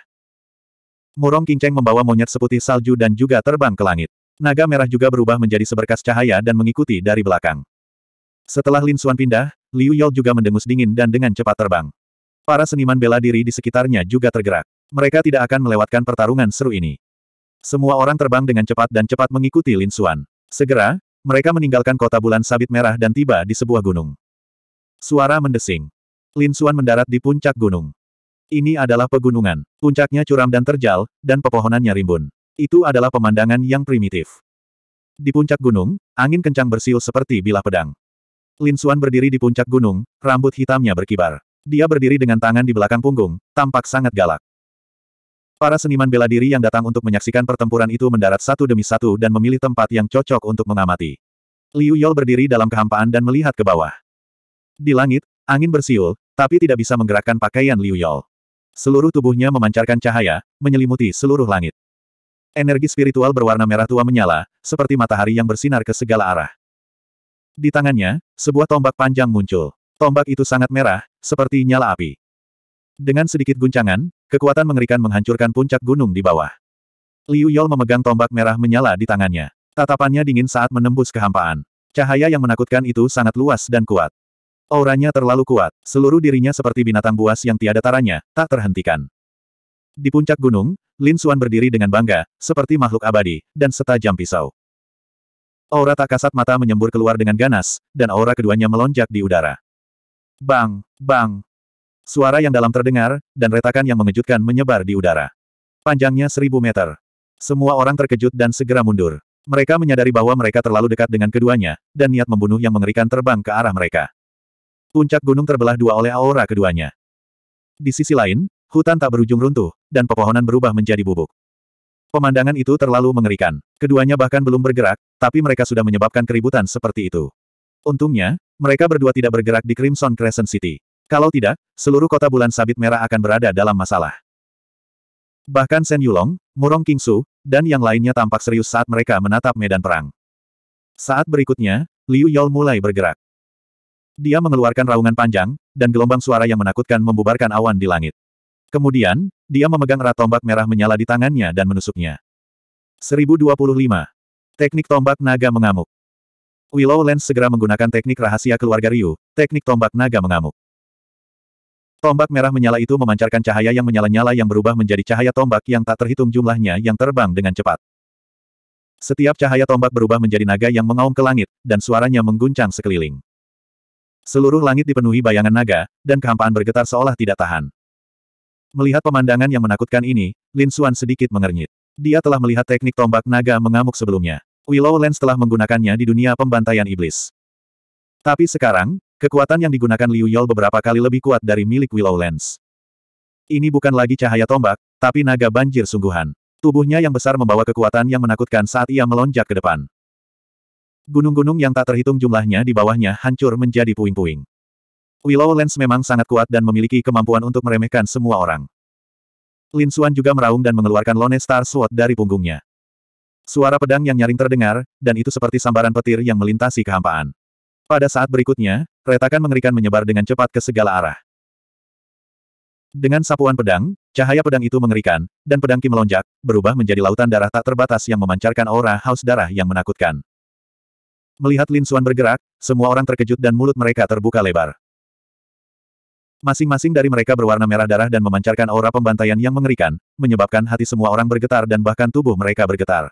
Murong Kinceng membawa monyet seputih salju dan juga terbang ke langit. Naga merah juga berubah menjadi seberkas cahaya dan mengikuti dari belakang. Setelah Lin Xuan pindah, Liu Yol juga mendengus dingin dan dengan cepat terbang. Para seniman bela diri di sekitarnya juga tergerak. Mereka tidak akan melewatkan pertarungan seru ini. Semua orang terbang dengan cepat dan cepat mengikuti Lin Xuan. Segera, mereka meninggalkan kota bulan sabit merah dan tiba di sebuah gunung. Suara mendesing. Lin Xuan mendarat di puncak gunung. Ini adalah pegunungan. Puncaknya curam dan terjal, dan pepohonannya rimbun. Itu adalah pemandangan yang primitif. Di puncak gunung, angin kencang bersiul seperti bilah pedang. Lin Xuan berdiri di puncak gunung, rambut hitamnya berkibar. Dia berdiri dengan tangan di belakang punggung, tampak sangat galak. Para seniman bela diri yang datang untuk menyaksikan pertempuran itu mendarat satu demi satu dan memilih tempat yang cocok untuk mengamati. Liu Yol berdiri dalam kehampaan dan melihat ke bawah. Di langit, angin bersiul, tapi tidak bisa menggerakkan pakaian Liu Yol. Seluruh tubuhnya memancarkan cahaya, menyelimuti seluruh langit. Energi spiritual berwarna merah tua menyala, seperti matahari yang bersinar ke segala arah. Di tangannya, sebuah tombak panjang muncul. Tombak itu sangat merah, seperti nyala api. Dengan sedikit guncangan, kekuatan mengerikan menghancurkan puncak gunung di bawah. Liu Yol memegang tombak merah menyala di tangannya. Tatapannya dingin saat menembus kehampaan. Cahaya yang menakutkan itu sangat luas dan kuat. Auranya terlalu kuat, seluruh dirinya seperti binatang buas yang tiada taranya, tak terhentikan. Di puncak gunung, Lin Suan berdiri dengan bangga, seperti makhluk abadi, dan setajam pisau. Aura tak kasat mata menyembur keluar dengan ganas, dan aura keduanya melonjak di udara. Bang, bang. Suara yang dalam terdengar, dan retakan yang mengejutkan menyebar di udara. Panjangnya seribu meter. Semua orang terkejut dan segera mundur. Mereka menyadari bahwa mereka terlalu dekat dengan keduanya, dan niat membunuh yang mengerikan terbang ke arah mereka. Puncak gunung terbelah dua oleh aura keduanya. Di sisi lain, hutan tak berujung runtuh, dan pepohonan berubah menjadi bubuk. Pemandangan itu terlalu mengerikan. Keduanya bahkan belum bergerak, tapi mereka sudah menyebabkan keributan seperti itu. Untungnya, mereka berdua tidak bergerak di Crimson Crescent City. Kalau tidak, seluruh kota bulan sabit merah akan berada dalam masalah. Bahkan Shen Yulong, Murong Kingsu, dan yang lainnya tampak serius saat mereka menatap medan perang. Saat berikutnya, Liu Yol mulai bergerak. Dia mengeluarkan raungan panjang, dan gelombang suara yang menakutkan membubarkan awan di langit. Kemudian, dia memegang erat tombak merah menyala di tangannya dan menusuknya. 1025. Teknik tombak naga mengamuk. Willow Lens segera menggunakan teknik rahasia keluarga Ryu, teknik tombak naga mengamuk. Tombak merah menyala itu memancarkan cahaya yang menyala-nyala yang berubah menjadi cahaya tombak yang tak terhitung jumlahnya yang terbang dengan cepat. Setiap cahaya tombak berubah menjadi naga yang mengaum ke langit, dan suaranya mengguncang sekeliling. Seluruh langit dipenuhi bayangan naga, dan kehampaan bergetar seolah tidak tahan. Melihat pemandangan yang menakutkan ini, Lin Xuan sedikit mengernyit. Dia telah melihat teknik tombak naga mengamuk sebelumnya. Willow Lens telah menggunakannya di dunia pembantaian iblis. Tapi sekarang, kekuatan yang digunakan Liu Yol beberapa kali lebih kuat dari milik Willow Lens. Ini bukan lagi cahaya tombak, tapi naga banjir sungguhan. Tubuhnya yang besar membawa kekuatan yang menakutkan saat ia melonjak ke depan. Gunung-gunung yang tak terhitung jumlahnya di bawahnya hancur menjadi puing-puing. Willow Lens memang sangat kuat dan memiliki kemampuan untuk meremehkan semua orang. Lin Xuan juga meraung dan mengeluarkan Lone Star Sword dari punggungnya. Suara pedang yang nyaring terdengar, dan itu seperti sambaran petir yang melintasi kehampaan. Pada saat berikutnya, retakan mengerikan menyebar dengan cepat ke segala arah. Dengan sapuan pedang, cahaya pedang itu mengerikan, dan pedang Kim melonjak, berubah menjadi lautan darah tak terbatas yang memancarkan aura haus darah yang menakutkan. Melihat Lin Suan bergerak, semua orang terkejut dan mulut mereka terbuka lebar. Masing-masing dari mereka berwarna merah darah dan memancarkan aura pembantaian yang mengerikan, menyebabkan hati semua orang bergetar dan bahkan tubuh mereka bergetar.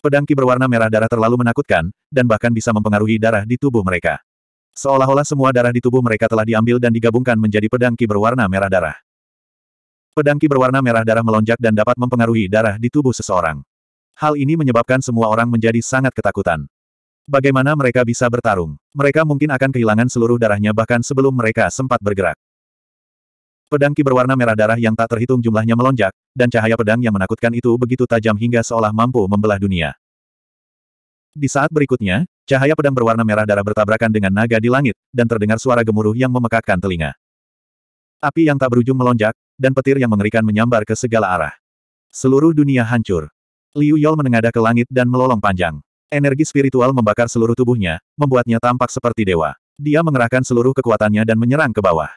Pedang ki berwarna merah darah terlalu menakutkan, dan bahkan bisa mempengaruhi darah di tubuh mereka. Seolah-olah semua darah di tubuh mereka telah diambil dan digabungkan menjadi pedang ki berwarna merah darah. Pedang ki berwarna merah darah melonjak dan dapat mempengaruhi darah di tubuh seseorang. Hal ini menyebabkan semua orang menjadi sangat ketakutan. Bagaimana mereka bisa bertarung? Mereka mungkin akan kehilangan seluruh darahnya bahkan sebelum mereka sempat bergerak. Pedang ki berwarna merah darah yang tak terhitung jumlahnya melonjak, dan cahaya pedang yang menakutkan itu begitu tajam hingga seolah mampu membelah dunia. Di saat berikutnya, cahaya pedang berwarna merah darah bertabrakan dengan naga di langit, dan terdengar suara gemuruh yang memekakkan telinga. Api yang tak berujung melonjak, dan petir yang mengerikan menyambar ke segala arah. Seluruh dunia hancur. Liu Yol menengadah ke langit dan melolong panjang. Energi spiritual membakar seluruh tubuhnya, membuatnya tampak seperti dewa. Dia mengerahkan seluruh kekuatannya dan menyerang ke bawah.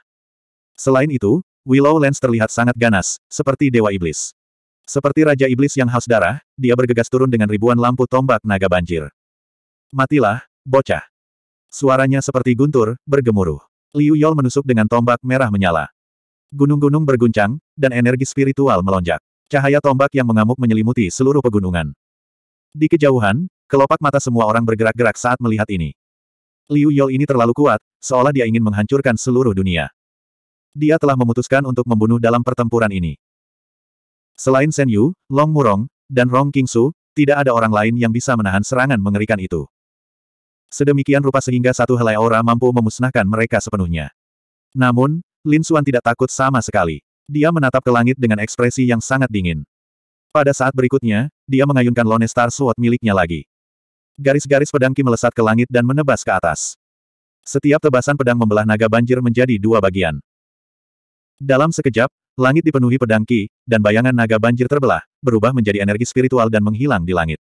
Selain itu, Willow Lens terlihat sangat ganas, seperti Dewa Iblis. Seperti Raja Iblis yang haus darah, dia bergegas turun dengan ribuan lampu tombak naga banjir. Matilah, bocah. Suaranya seperti guntur, bergemuruh. Liu Yol menusuk dengan tombak merah menyala. Gunung-gunung berguncang, dan energi spiritual melonjak. Cahaya tombak yang mengamuk menyelimuti seluruh pegunungan. Di kejauhan, kelopak mata semua orang bergerak-gerak saat melihat ini. Liu Yol ini terlalu kuat, seolah dia ingin menghancurkan seluruh dunia dia telah memutuskan untuk membunuh dalam pertempuran ini. Selain Shen Yu, Long Murong, dan Rong King Su, tidak ada orang lain yang bisa menahan serangan mengerikan itu. Sedemikian rupa sehingga satu helai aura mampu memusnahkan mereka sepenuhnya. Namun, Lin Xuan tidak takut sama sekali. Dia menatap ke langit dengan ekspresi yang sangat dingin. Pada saat berikutnya, dia mengayunkan Lone Star Sword miliknya lagi. Garis-garis pedang Ki melesat ke langit dan menebas ke atas. Setiap tebasan pedang membelah naga banjir menjadi dua bagian. Dalam sekejap, langit dipenuhi pedang Ki, dan bayangan naga banjir terbelah, berubah menjadi energi spiritual dan menghilang di langit.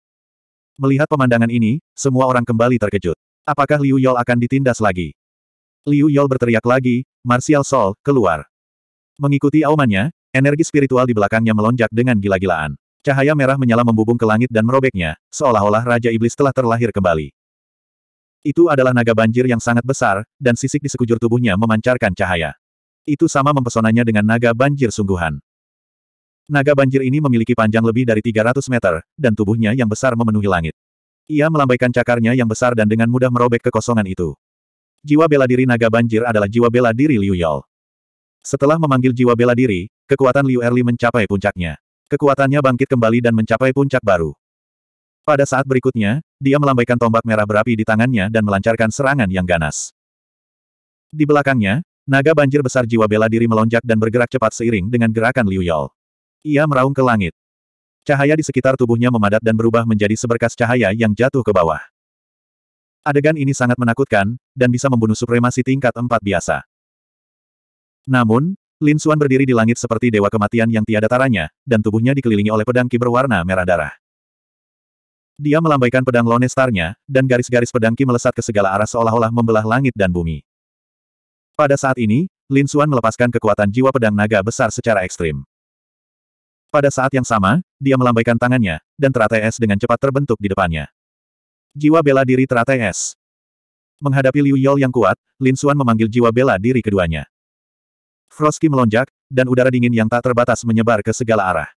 Melihat pemandangan ini, semua orang kembali terkejut. Apakah Liu Yol akan ditindas lagi? Liu Yol berteriak lagi, Martial Sol, keluar. Mengikuti aumannya, energi spiritual di belakangnya melonjak dengan gila-gilaan. Cahaya merah menyala membubung ke langit dan merobeknya, seolah-olah Raja Iblis telah terlahir kembali. Itu adalah naga banjir yang sangat besar, dan sisik di sekujur tubuhnya memancarkan cahaya. Itu sama mempesonanya dengan naga banjir sungguhan. Naga banjir ini memiliki panjang lebih dari 300 meter, dan tubuhnya yang besar memenuhi langit. Ia melambaikan cakarnya yang besar dan dengan mudah merobek kekosongan itu. Jiwa bela diri naga banjir adalah jiwa bela diri Liu Yao. Setelah memanggil jiwa bela diri, kekuatan Liu Erli mencapai puncaknya. Kekuatannya bangkit kembali dan mencapai puncak baru. Pada saat berikutnya, dia melambaikan tombak merah berapi di tangannya dan melancarkan serangan yang ganas. Di belakangnya, Naga banjir besar jiwa bela diri melonjak dan bergerak cepat seiring dengan gerakan Liu Yao. Ia meraung ke langit. Cahaya di sekitar tubuhnya memadat dan berubah menjadi seberkas cahaya yang jatuh ke bawah. Adegan ini sangat menakutkan, dan bisa membunuh supremasi tingkat empat biasa. Namun, Lin Xuan berdiri di langit seperti dewa kematian yang tiada taranya, dan tubuhnya dikelilingi oleh pedang ki berwarna merah darah. Dia melambaikan pedang Lone Star-nya, dan garis-garis pedang ki melesat ke segala arah seolah-olah membelah langit dan bumi. Pada saat ini, Lin Xuan melepaskan kekuatan jiwa pedang naga besar secara ekstrim. Pada saat yang sama, dia melambaikan tangannya, dan teratai es dengan cepat terbentuk di depannya. Jiwa bela diri teratai es. Menghadapi Liu Yol yang kuat, Lin Xuan memanggil jiwa bela diri keduanya. Frosky melonjak, dan udara dingin yang tak terbatas menyebar ke segala arah.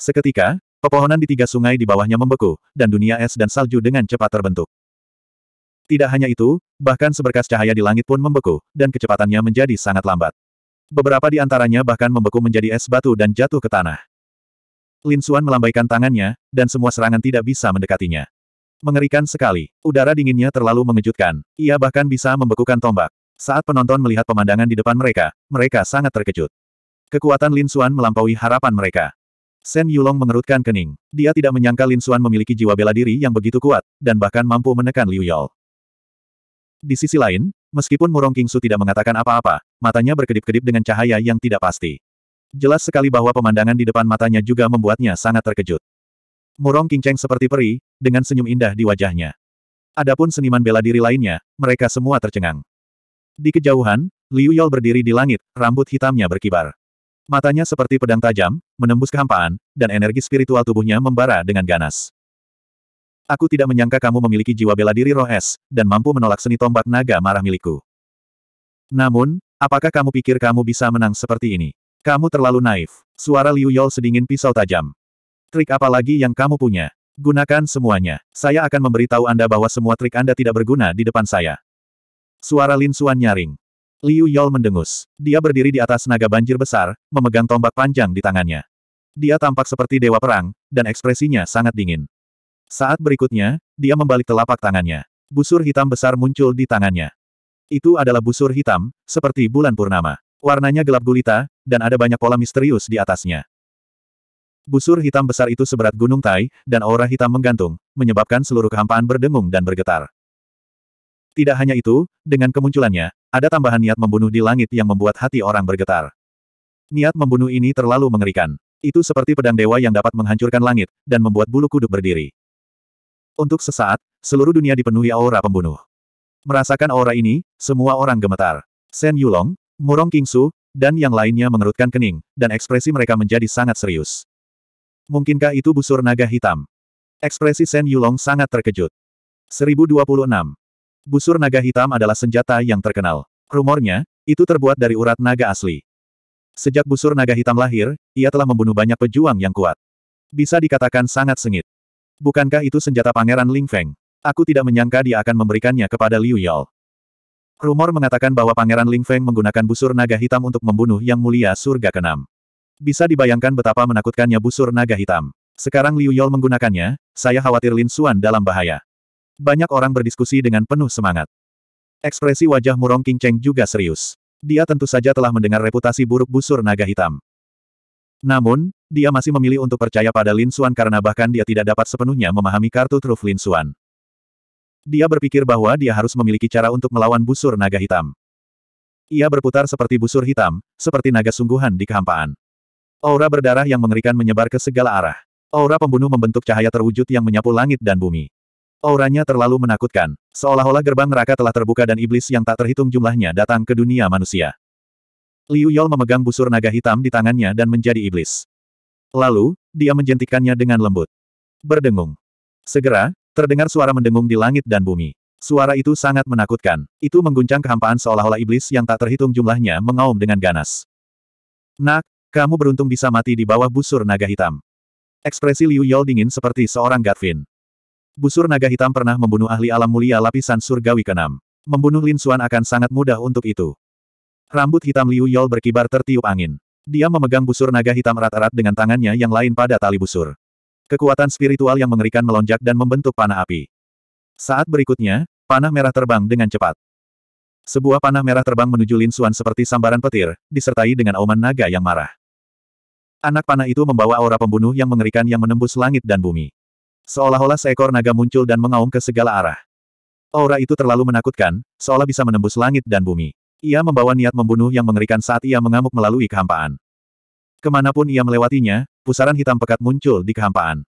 Seketika, pepohonan di tiga sungai di bawahnya membeku, dan dunia es dan salju dengan cepat terbentuk. Tidak hanya itu, bahkan seberkas cahaya di langit pun membeku, dan kecepatannya menjadi sangat lambat. Beberapa di antaranya bahkan membeku menjadi es batu dan jatuh ke tanah. Lin Xuan melambaikan tangannya, dan semua serangan tidak bisa mendekatinya. Mengerikan sekali, udara dinginnya terlalu mengejutkan, ia bahkan bisa membekukan tombak. Saat penonton melihat pemandangan di depan mereka, mereka sangat terkejut. Kekuatan Lin Xuan melampaui harapan mereka. Shen Yulong mengerutkan kening. Dia tidak menyangka Lin Xuan memiliki jiwa bela diri yang begitu kuat, dan bahkan mampu menekan Liu Yao. Di sisi lain, meskipun Murong Kingsu tidak mengatakan apa-apa, matanya berkedip-kedip dengan cahaya yang tidak pasti. Jelas sekali bahwa pemandangan di depan matanya juga membuatnya sangat terkejut. Murong Kingcheng seperti peri, dengan senyum indah di wajahnya. Adapun seniman bela diri lainnya, mereka semua tercengang. Di kejauhan, Liu Yol berdiri di langit, rambut hitamnya berkibar. Matanya seperti pedang tajam, menembus kehampaan, dan energi spiritual tubuhnya membara dengan ganas. Aku tidak menyangka kamu memiliki jiwa bela diri roh es, dan mampu menolak seni tombak naga marah milikku. Namun, apakah kamu pikir kamu bisa menang seperti ini? Kamu terlalu naif. Suara Liu Yol sedingin pisau tajam. Trik apa lagi yang kamu punya? Gunakan semuanya. Saya akan memberitahu Anda bahwa semua trik Anda tidak berguna di depan saya. Suara Lin Suan nyaring. Liu Yol mendengus. Dia berdiri di atas naga banjir besar, memegang tombak panjang di tangannya. Dia tampak seperti dewa perang, dan ekspresinya sangat dingin. Saat berikutnya, dia membalik telapak tangannya. Busur hitam besar muncul di tangannya. Itu adalah busur hitam, seperti bulan purnama. Warnanya gelap gulita, dan ada banyak pola misterius di atasnya. Busur hitam besar itu seberat gunung Tai, dan aura hitam menggantung, menyebabkan seluruh kehampaan berdengung dan bergetar. Tidak hanya itu, dengan kemunculannya, ada tambahan niat membunuh di langit yang membuat hati orang bergetar. Niat membunuh ini terlalu mengerikan. Itu seperti pedang dewa yang dapat menghancurkan langit, dan membuat bulu kuduk berdiri. Untuk sesaat, seluruh dunia dipenuhi aura pembunuh. Merasakan aura ini, semua orang gemetar. Shen Yulong, Murong Kingsu, dan yang lainnya mengerutkan kening, dan ekspresi mereka menjadi sangat serius. Mungkinkah itu busur naga hitam? Ekspresi Shen Yulong sangat terkejut. 1026. Busur naga hitam adalah senjata yang terkenal. Rumornya, itu terbuat dari urat naga asli. Sejak busur naga hitam lahir, ia telah membunuh banyak pejuang yang kuat. Bisa dikatakan sangat sengit. Bukankah itu senjata Pangeran Ling Feng? Aku tidak menyangka dia akan memberikannya kepada Liu Yao. Rumor mengatakan bahwa Pangeran Ling Feng menggunakan busur naga hitam untuk membunuh Yang Mulia Surga Kenam. Bisa dibayangkan betapa menakutkannya busur naga hitam. Sekarang Liu Yao menggunakannya, saya khawatir Lin Xuan dalam bahaya. Banyak orang berdiskusi dengan penuh semangat. Ekspresi wajah Murong King Cheng juga serius. Dia tentu saja telah mendengar reputasi buruk busur naga hitam. Namun, dia masih memilih untuk percaya pada Lin Xuan karena bahkan dia tidak dapat sepenuhnya memahami kartu truf Lin Xuan. Dia berpikir bahwa dia harus memiliki cara untuk melawan busur naga hitam. Ia berputar seperti busur hitam, seperti naga sungguhan di kehampaan. Aura berdarah yang mengerikan menyebar ke segala arah. Aura pembunuh membentuk cahaya terwujud yang menyapu langit dan bumi. Auranya terlalu menakutkan, seolah-olah gerbang neraka telah terbuka dan iblis yang tak terhitung jumlahnya datang ke dunia manusia. Liu Yao memegang busur naga hitam di tangannya dan menjadi iblis. Lalu, dia menjentikannya dengan lembut. Berdengung. Segera, terdengar suara mendengung di langit dan bumi. Suara itu sangat menakutkan. Itu mengguncang kehampaan seolah-olah iblis yang tak terhitung jumlahnya mengaum dengan ganas. Nak, kamu beruntung bisa mati di bawah busur naga hitam. Ekspresi Liu Yao dingin seperti seorang Gatvin. Busur naga hitam pernah membunuh ahli alam mulia lapisan surgawi keenam. Membunuh Lin Xuan akan sangat mudah untuk itu. Rambut hitam Liu Yol berkibar tertiup angin. Dia memegang busur naga hitam erat-erat dengan tangannya yang lain pada tali busur. Kekuatan spiritual yang mengerikan melonjak dan membentuk panah api. Saat berikutnya, panah merah terbang dengan cepat. Sebuah panah merah terbang menuju Lin Xuan seperti sambaran petir, disertai dengan auman naga yang marah. Anak panah itu membawa aura pembunuh yang mengerikan yang menembus langit dan bumi. Seolah-olah seekor naga muncul dan mengaum ke segala arah. Aura itu terlalu menakutkan, seolah bisa menembus langit dan bumi. Ia membawa niat membunuh yang mengerikan saat ia mengamuk melalui kehampaan. Kemanapun ia melewatinya, pusaran hitam pekat muncul di kehampaan.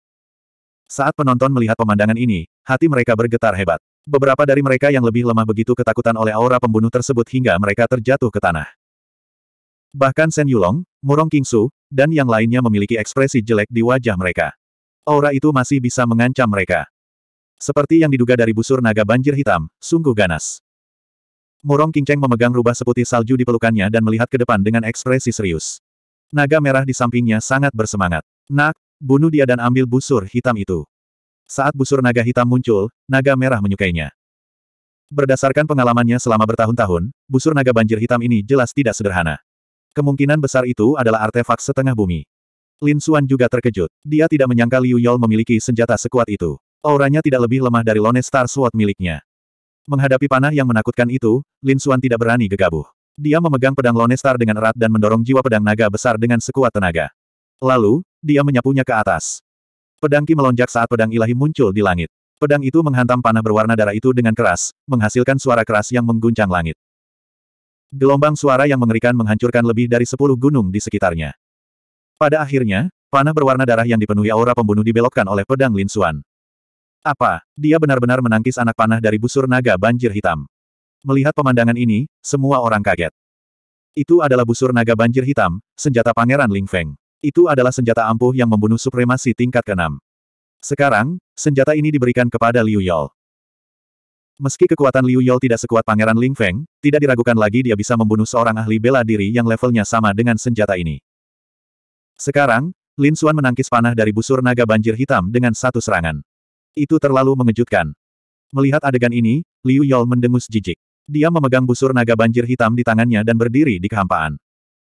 Saat penonton melihat pemandangan ini, hati mereka bergetar hebat. Beberapa dari mereka yang lebih lemah begitu ketakutan oleh aura pembunuh tersebut hingga mereka terjatuh ke tanah. Bahkan Sen Yulong, Murong Kingsu, dan yang lainnya memiliki ekspresi jelek di wajah mereka. Aura itu masih bisa mengancam mereka. Seperti yang diduga dari busur naga banjir hitam, sungguh ganas. Murong Cheng memegang rubah seputih salju di pelukannya dan melihat ke depan dengan ekspresi serius. Naga merah di sampingnya sangat bersemangat. Nak, bunuh dia dan ambil busur hitam itu. Saat busur naga hitam muncul, naga merah menyukainya. Berdasarkan pengalamannya selama bertahun-tahun, busur naga banjir hitam ini jelas tidak sederhana. Kemungkinan besar itu adalah artefak setengah bumi. Lin Xuan juga terkejut. Dia tidak menyangka Liu Yol memiliki senjata sekuat itu. Auranya tidak lebih lemah dari Lone Star Sword miliknya. Menghadapi panah yang menakutkan itu, Lin Xuan tidak berani gegabah. Dia memegang pedang Lonestar dengan erat dan mendorong jiwa pedang naga besar dengan sekuat tenaga. Lalu, dia menyapunya ke atas. Pedang Ki melonjak saat pedang ilahi muncul di langit. Pedang itu menghantam panah berwarna darah itu dengan keras, menghasilkan suara keras yang mengguncang langit. Gelombang suara yang mengerikan menghancurkan lebih dari sepuluh gunung di sekitarnya. Pada akhirnya, panah berwarna darah yang dipenuhi aura pembunuh dibelokkan oleh pedang Lin Xuan. Apa? Dia benar-benar menangkis anak panah dari busur naga banjir hitam. Melihat pemandangan ini, semua orang kaget. Itu adalah busur naga banjir hitam, senjata pangeran Ling Feng. Itu adalah senjata ampuh yang membunuh supremasi tingkat keenam. Sekarang, senjata ini diberikan kepada Liu Yol. Meski kekuatan Liu Yol tidak sekuat pangeran Ling Feng, tidak diragukan lagi dia bisa membunuh seorang ahli bela diri yang levelnya sama dengan senjata ini. Sekarang, Lin Xuan menangkis panah dari busur naga banjir hitam dengan satu serangan. Itu terlalu mengejutkan. Melihat adegan ini, Liu Yol mendengus jijik. Dia memegang busur naga banjir hitam di tangannya dan berdiri di kehampaan.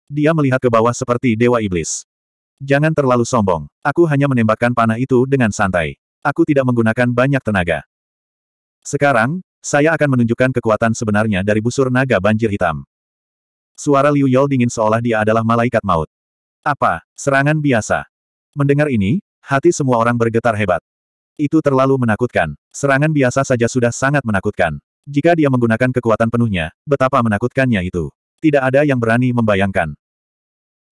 Dia melihat ke bawah seperti dewa iblis. Jangan terlalu sombong. Aku hanya menembakkan panah itu dengan santai. Aku tidak menggunakan banyak tenaga. Sekarang, saya akan menunjukkan kekuatan sebenarnya dari busur naga banjir hitam. Suara Liu Yol dingin seolah dia adalah malaikat maut. Apa? Serangan biasa. Mendengar ini, hati semua orang bergetar hebat. Itu terlalu menakutkan. Serangan biasa saja sudah sangat menakutkan. Jika dia menggunakan kekuatan penuhnya, betapa menakutkannya itu. Tidak ada yang berani membayangkan.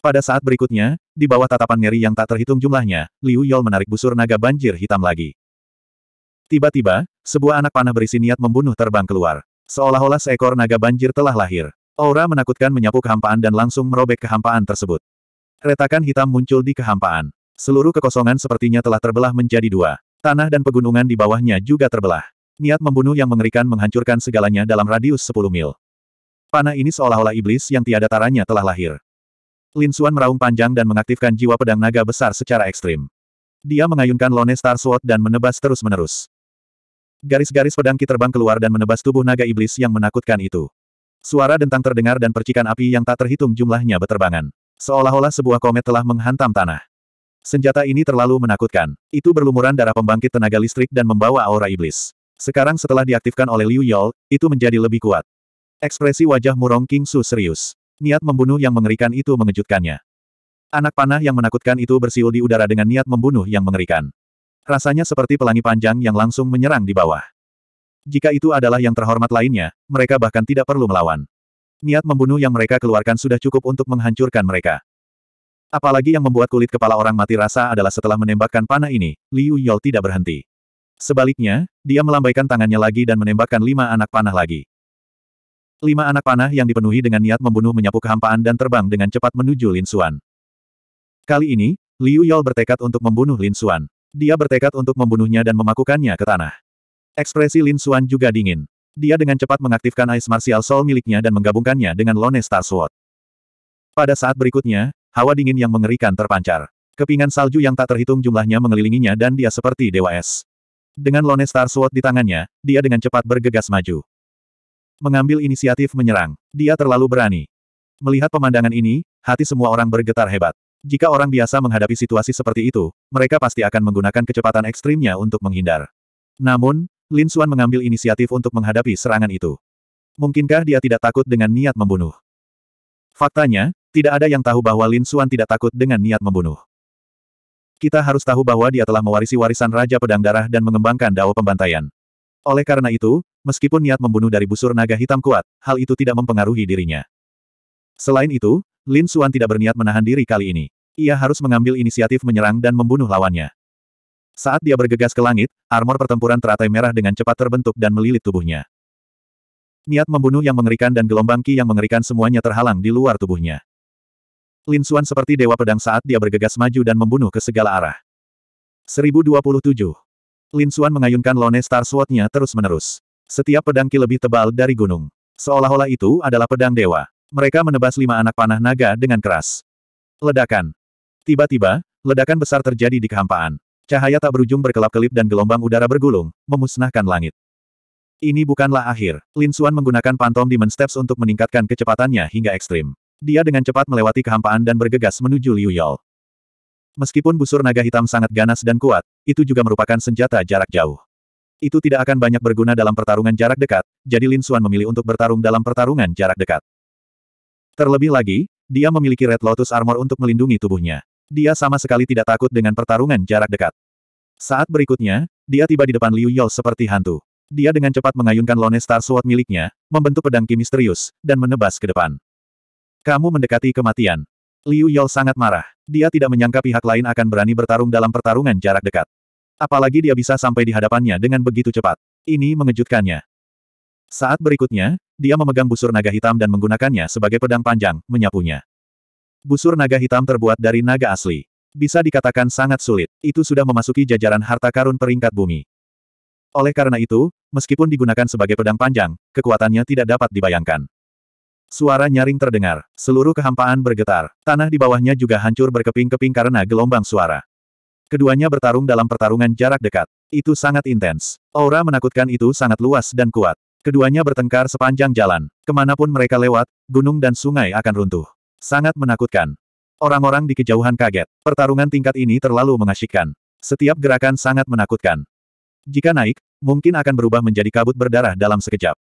Pada saat berikutnya, di bawah tatapan ngeri yang tak terhitung jumlahnya, Liu Yol menarik busur naga banjir hitam lagi. Tiba-tiba, sebuah anak panah berisi niat membunuh terbang keluar. Seolah-olah seekor naga banjir telah lahir. Aura menakutkan menyapu kehampaan dan langsung merobek kehampaan tersebut. Retakan hitam muncul di kehampaan. Seluruh kekosongan sepertinya telah terbelah menjadi dua. Tanah dan pegunungan di bawahnya juga terbelah. Niat membunuh yang mengerikan menghancurkan segalanya dalam radius 10 mil. Panah ini seolah-olah iblis yang tiada taranya telah lahir. Lin Suan meraung panjang dan mengaktifkan jiwa pedang naga besar secara ekstrim. Dia mengayunkan Lone Star Sword dan menebas terus-menerus. Garis-garis pedang Ki terbang keluar dan menebas tubuh naga iblis yang menakutkan itu. Suara dentang terdengar dan percikan api yang tak terhitung jumlahnya beterbangan. Seolah-olah sebuah komet telah menghantam tanah. Senjata ini terlalu menakutkan. Itu berlumuran darah pembangkit tenaga listrik dan membawa aura iblis. Sekarang setelah diaktifkan oleh Liu Yol, itu menjadi lebih kuat. Ekspresi wajah Murong King Su serius. Niat membunuh yang mengerikan itu mengejutkannya. Anak panah yang menakutkan itu bersiul di udara dengan niat membunuh yang mengerikan. Rasanya seperti pelangi panjang yang langsung menyerang di bawah. Jika itu adalah yang terhormat lainnya, mereka bahkan tidak perlu melawan. Niat membunuh yang mereka keluarkan sudah cukup untuk menghancurkan mereka. Apalagi yang membuat kulit kepala orang mati rasa adalah setelah menembakkan panah ini, Liu Yol tidak berhenti. Sebaliknya, dia melambaikan tangannya lagi dan menembakkan lima anak panah lagi. Lima anak panah yang dipenuhi dengan niat membunuh menyapu kehampaan dan terbang dengan cepat menuju Lin Xuan. Kali ini, Liu Yol bertekad untuk membunuh Lin Xuan. Dia bertekad untuk membunuhnya dan memakukannya ke tanah. Ekspresi Lin Xuan juga dingin. Dia dengan cepat mengaktifkan Ice Martial Soul miliknya dan menggabungkannya dengan Lone Star Sword. Pada saat berikutnya, Hawa dingin yang mengerikan terpancar. Kepingan salju yang tak terhitung jumlahnya mengelilinginya dan dia seperti dewa es. Dengan Lone Star Sword di tangannya, dia dengan cepat bergegas maju. Mengambil inisiatif menyerang, dia terlalu berani. Melihat pemandangan ini, hati semua orang bergetar hebat. Jika orang biasa menghadapi situasi seperti itu, mereka pasti akan menggunakan kecepatan ekstrimnya untuk menghindar. Namun, Lin Xuan mengambil inisiatif untuk menghadapi serangan itu. Mungkinkah dia tidak takut dengan niat membunuh? Faktanya, tidak ada yang tahu bahwa Lin Xuan tidak takut dengan niat membunuh. Kita harus tahu bahwa dia telah mewarisi warisan Raja Pedang Darah dan mengembangkan dao pembantaian. Oleh karena itu, meskipun niat membunuh dari busur naga hitam kuat, hal itu tidak mempengaruhi dirinya. Selain itu, Lin Xuan tidak berniat menahan diri kali ini. Ia harus mengambil inisiatif menyerang dan membunuh lawannya. Saat dia bergegas ke langit, armor pertempuran teratai merah dengan cepat terbentuk dan melilit tubuhnya. Niat membunuh yang mengerikan dan gelombang ki yang mengerikan semuanya terhalang di luar tubuhnya. Lin Xuan seperti dewa pedang saat dia bergegas maju dan membunuh ke segala arah. 1027. Lin Xuan mengayunkan Lone Star Sword-nya terus-menerus. Setiap pedang ki lebih tebal dari gunung. Seolah-olah itu adalah pedang dewa. Mereka menebas lima anak panah naga dengan keras. Ledakan. Tiba-tiba, ledakan besar terjadi di kehampaan. Cahaya tak berujung berkelap-kelip dan gelombang udara bergulung, memusnahkan langit. Ini bukanlah akhir. Lin Xuan menggunakan pantom Demon Steps untuk meningkatkan kecepatannya hingga ekstrim. Dia dengan cepat melewati kehampaan dan bergegas menuju Liu Yao. Meskipun busur naga hitam sangat ganas dan kuat, itu juga merupakan senjata jarak jauh. Itu tidak akan banyak berguna dalam pertarungan jarak dekat, jadi Lin Xuan memilih untuk bertarung dalam pertarungan jarak dekat. Terlebih lagi, dia memiliki Red Lotus Armor untuk melindungi tubuhnya. Dia sama sekali tidak takut dengan pertarungan jarak dekat. Saat berikutnya, dia tiba di depan Liu Yao seperti hantu. Dia dengan cepat mengayunkan Lone Star Sword miliknya, membentuk pedang ki misterius, dan menebas ke depan. Kamu mendekati kematian. Liu Yao sangat marah. Dia tidak menyangka pihak lain akan berani bertarung dalam pertarungan jarak dekat. Apalagi dia bisa sampai di hadapannya dengan begitu cepat. Ini mengejutkannya. Saat berikutnya, dia memegang busur naga hitam dan menggunakannya sebagai pedang panjang, menyapunya. Busur naga hitam terbuat dari naga asli. Bisa dikatakan sangat sulit, itu sudah memasuki jajaran harta karun peringkat bumi. Oleh karena itu, meskipun digunakan sebagai pedang panjang, kekuatannya tidak dapat dibayangkan. Suara nyaring terdengar, seluruh kehampaan bergetar, tanah di bawahnya juga hancur berkeping-keping karena gelombang suara. Keduanya bertarung dalam pertarungan jarak dekat. Itu sangat intens. Aura menakutkan itu sangat luas dan kuat. Keduanya bertengkar sepanjang jalan. Kemanapun mereka lewat, gunung dan sungai akan runtuh. Sangat menakutkan. Orang-orang di kejauhan kaget. Pertarungan tingkat ini terlalu mengasyikkan. Setiap gerakan sangat menakutkan. Jika naik, mungkin akan berubah menjadi kabut berdarah dalam sekejap.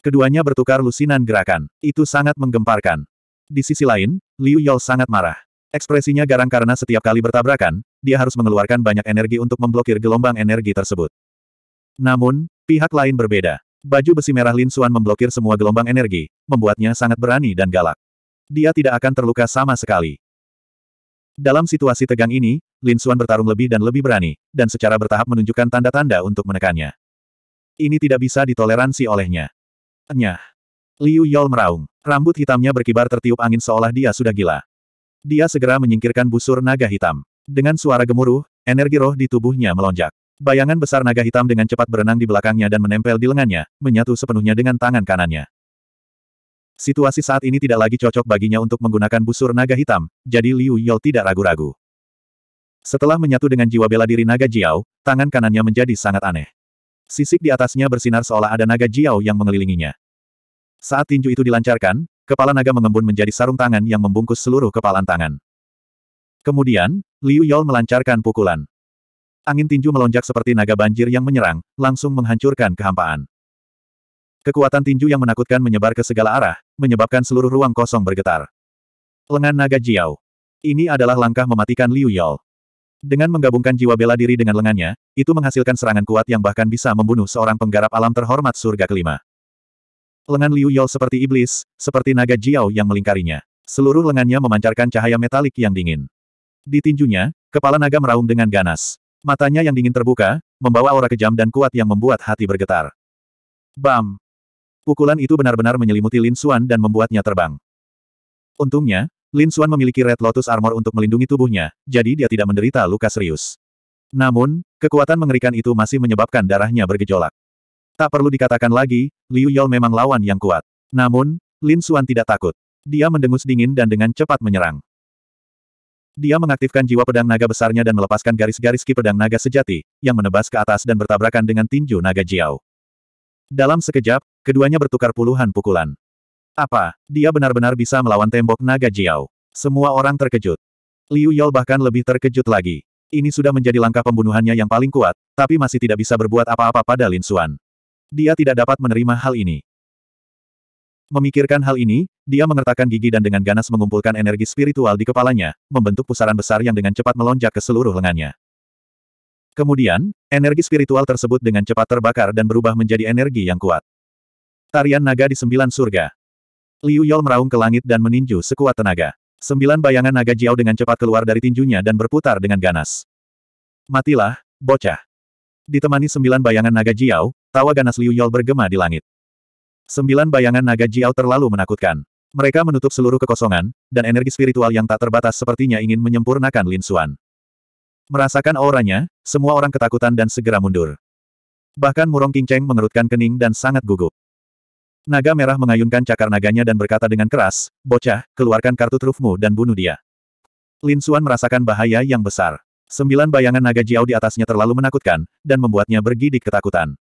Keduanya bertukar lusinan gerakan. Itu sangat menggemparkan. Di sisi lain, Liu Yol sangat marah. Ekspresinya garang karena setiap kali bertabrakan, dia harus mengeluarkan banyak energi untuk memblokir gelombang energi tersebut. Namun, pihak lain berbeda. Baju besi merah Lin Suan memblokir semua gelombang energi, membuatnya sangat berani dan galak. Dia tidak akan terluka sama sekali. Dalam situasi tegang ini, Lin Xuan bertarung lebih dan lebih berani, dan secara bertahap menunjukkan tanda-tanda untuk menekannya. Ini tidak bisa ditoleransi olehnya. Nyah. Liu Yol meraung. Rambut hitamnya berkibar tertiup angin seolah dia sudah gila. Dia segera menyingkirkan busur naga hitam. Dengan suara gemuruh, energi roh di tubuhnya melonjak. Bayangan besar naga hitam dengan cepat berenang di belakangnya dan menempel di lengannya, menyatu sepenuhnya dengan tangan kanannya. Situasi saat ini tidak lagi cocok baginya untuk menggunakan busur naga hitam, jadi Liu Yao tidak ragu-ragu. Setelah menyatu dengan jiwa bela diri naga Jiao, tangan kanannya menjadi sangat aneh. Sisik di atasnya bersinar seolah ada naga Jiao yang mengelilinginya. Saat tinju itu dilancarkan, kepala naga mengembun menjadi sarung tangan yang membungkus seluruh kepalan tangan. Kemudian, Liu Yao melancarkan pukulan. Angin tinju melonjak seperti naga banjir yang menyerang, langsung menghancurkan kehampaan. Kekuatan tinju yang menakutkan menyebar ke segala arah, menyebabkan seluruh ruang kosong bergetar. Lengan naga Jiao. Ini adalah langkah mematikan Liu Yao. Dengan menggabungkan jiwa bela diri dengan lengannya, itu menghasilkan serangan kuat yang bahkan bisa membunuh seorang penggarap alam terhormat surga kelima. Lengan Liu Yao seperti iblis, seperti naga Jiao yang melingkarinya. Seluruh lengannya memancarkan cahaya metalik yang dingin. Di tinjunya, kepala naga meraung dengan ganas. Matanya yang dingin terbuka, membawa aura kejam dan kuat yang membuat hati bergetar. Bam! Pukulan itu benar-benar menyelimuti Lin Xuan dan membuatnya terbang. Untungnya, Lin Xuan memiliki Red Lotus Armor untuk melindungi tubuhnya, jadi dia tidak menderita luka serius. Namun, kekuatan mengerikan itu masih menyebabkan darahnya bergejolak. Tak perlu dikatakan lagi, Liu Yao memang lawan yang kuat. Namun, Lin Xuan tidak takut. Dia mendengus dingin dan dengan cepat menyerang. Dia mengaktifkan jiwa pedang naga besarnya dan melepaskan garis-garis ki pedang naga sejati, yang menebas ke atas dan bertabrakan dengan tinju naga Jiao. Dalam sekejap, keduanya bertukar puluhan pukulan. Apa, dia benar-benar bisa melawan tembok naga Jiao? Semua orang terkejut. Liu Yol bahkan lebih terkejut lagi. Ini sudah menjadi langkah pembunuhannya yang paling kuat, tapi masih tidak bisa berbuat apa-apa pada Lin Xuan. Dia tidak dapat menerima hal ini. Memikirkan hal ini, dia mengertakkan gigi dan dengan ganas mengumpulkan energi spiritual di kepalanya, membentuk pusaran besar yang dengan cepat melonjak ke seluruh lengannya. Kemudian, energi spiritual tersebut dengan cepat terbakar dan berubah menjadi energi yang kuat. Tarian naga di sembilan surga. Liu Yol meraung ke langit dan meninju sekuat tenaga. Sembilan bayangan naga Jiao dengan cepat keluar dari tinjunya dan berputar dengan ganas. Matilah, bocah. Ditemani sembilan bayangan naga Jiao, tawa ganas Liu Yol bergema di langit. Sembilan bayangan naga Jiao terlalu menakutkan. Mereka menutup seluruh kekosongan, dan energi spiritual yang tak terbatas sepertinya ingin menyempurnakan Lin Xuan. Merasakan auranya, semua orang ketakutan dan segera mundur. Bahkan Murong Qingcheng mengerutkan kening dan sangat gugup. Naga merah mengayunkan cakar naganya dan berkata dengan keras, Bocah, keluarkan kartu trufmu dan bunuh dia. Lin Xuan merasakan bahaya yang besar. Sembilan bayangan naga Jiao di atasnya terlalu menakutkan, dan membuatnya bergidik ketakutan.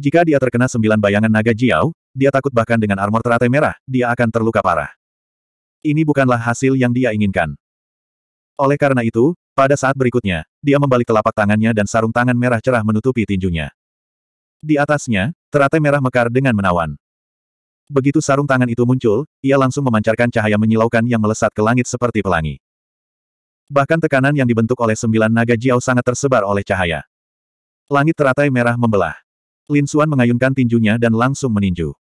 Jika dia terkena sembilan bayangan naga Jiao, dia takut bahkan dengan armor teratai merah, dia akan terluka parah. Ini bukanlah hasil yang dia inginkan. Oleh karena itu, pada saat berikutnya, dia membalik telapak tangannya dan sarung tangan merah cerah menutupi tinjunya. Di atasnya, teratai merah mekar dengan menawan. Begitu sarung tangan itu muncul, ia langsung memancarkan cahaya menyilaukan yang melesat ke langit seperti pelangi. Bahkan tekanan yang dibentuk oleh sembilan naga Jiao sangat tersebar oleh cahaya. Langit teratai merah membelah. Lin Xuan mengayunkan tinjunya dan langsung meninju.